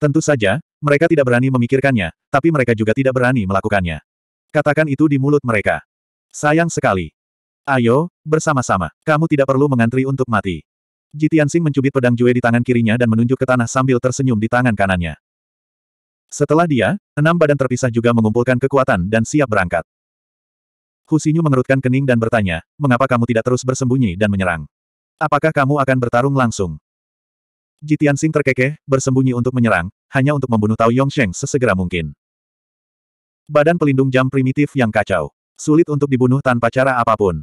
Tentu saja, mereka tidak berani memikirkannya, tapi mereka juga tidak berani melakukannya. Katakan itu di mulut mereka. Sayang sekali. Ayo, bersama-sama. Kamu tidak perlu mengantri untuk mati. Jitiansing mencubit pedang Jue di tangan kirinya dan menunjuk ke tanah sambil tersenyum di tangan kanannya. Setelah dia, enam badan terpisah juga mengumpulkan kekuatan dan siap berangkat. Husinyu mengerutkan kening dan bertanya, mengapa kamu tidak terus bersembunyi dan menyerang? Apakah kamu akan bertarung langsung? Jitian Sing terkekeh, bersembunyi untuk menyerang, hanya untuk membunuh Tao Yongsheng sesegera mungkin. Badan pelindung jam primitif yang kacau. Sulit untuk dibunuh tanpa cara apapun.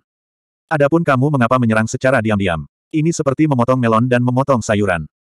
Adapun kamu mengapa menyerang secara diam-diam? Ini seperti memotong melon dan memotong sayuran.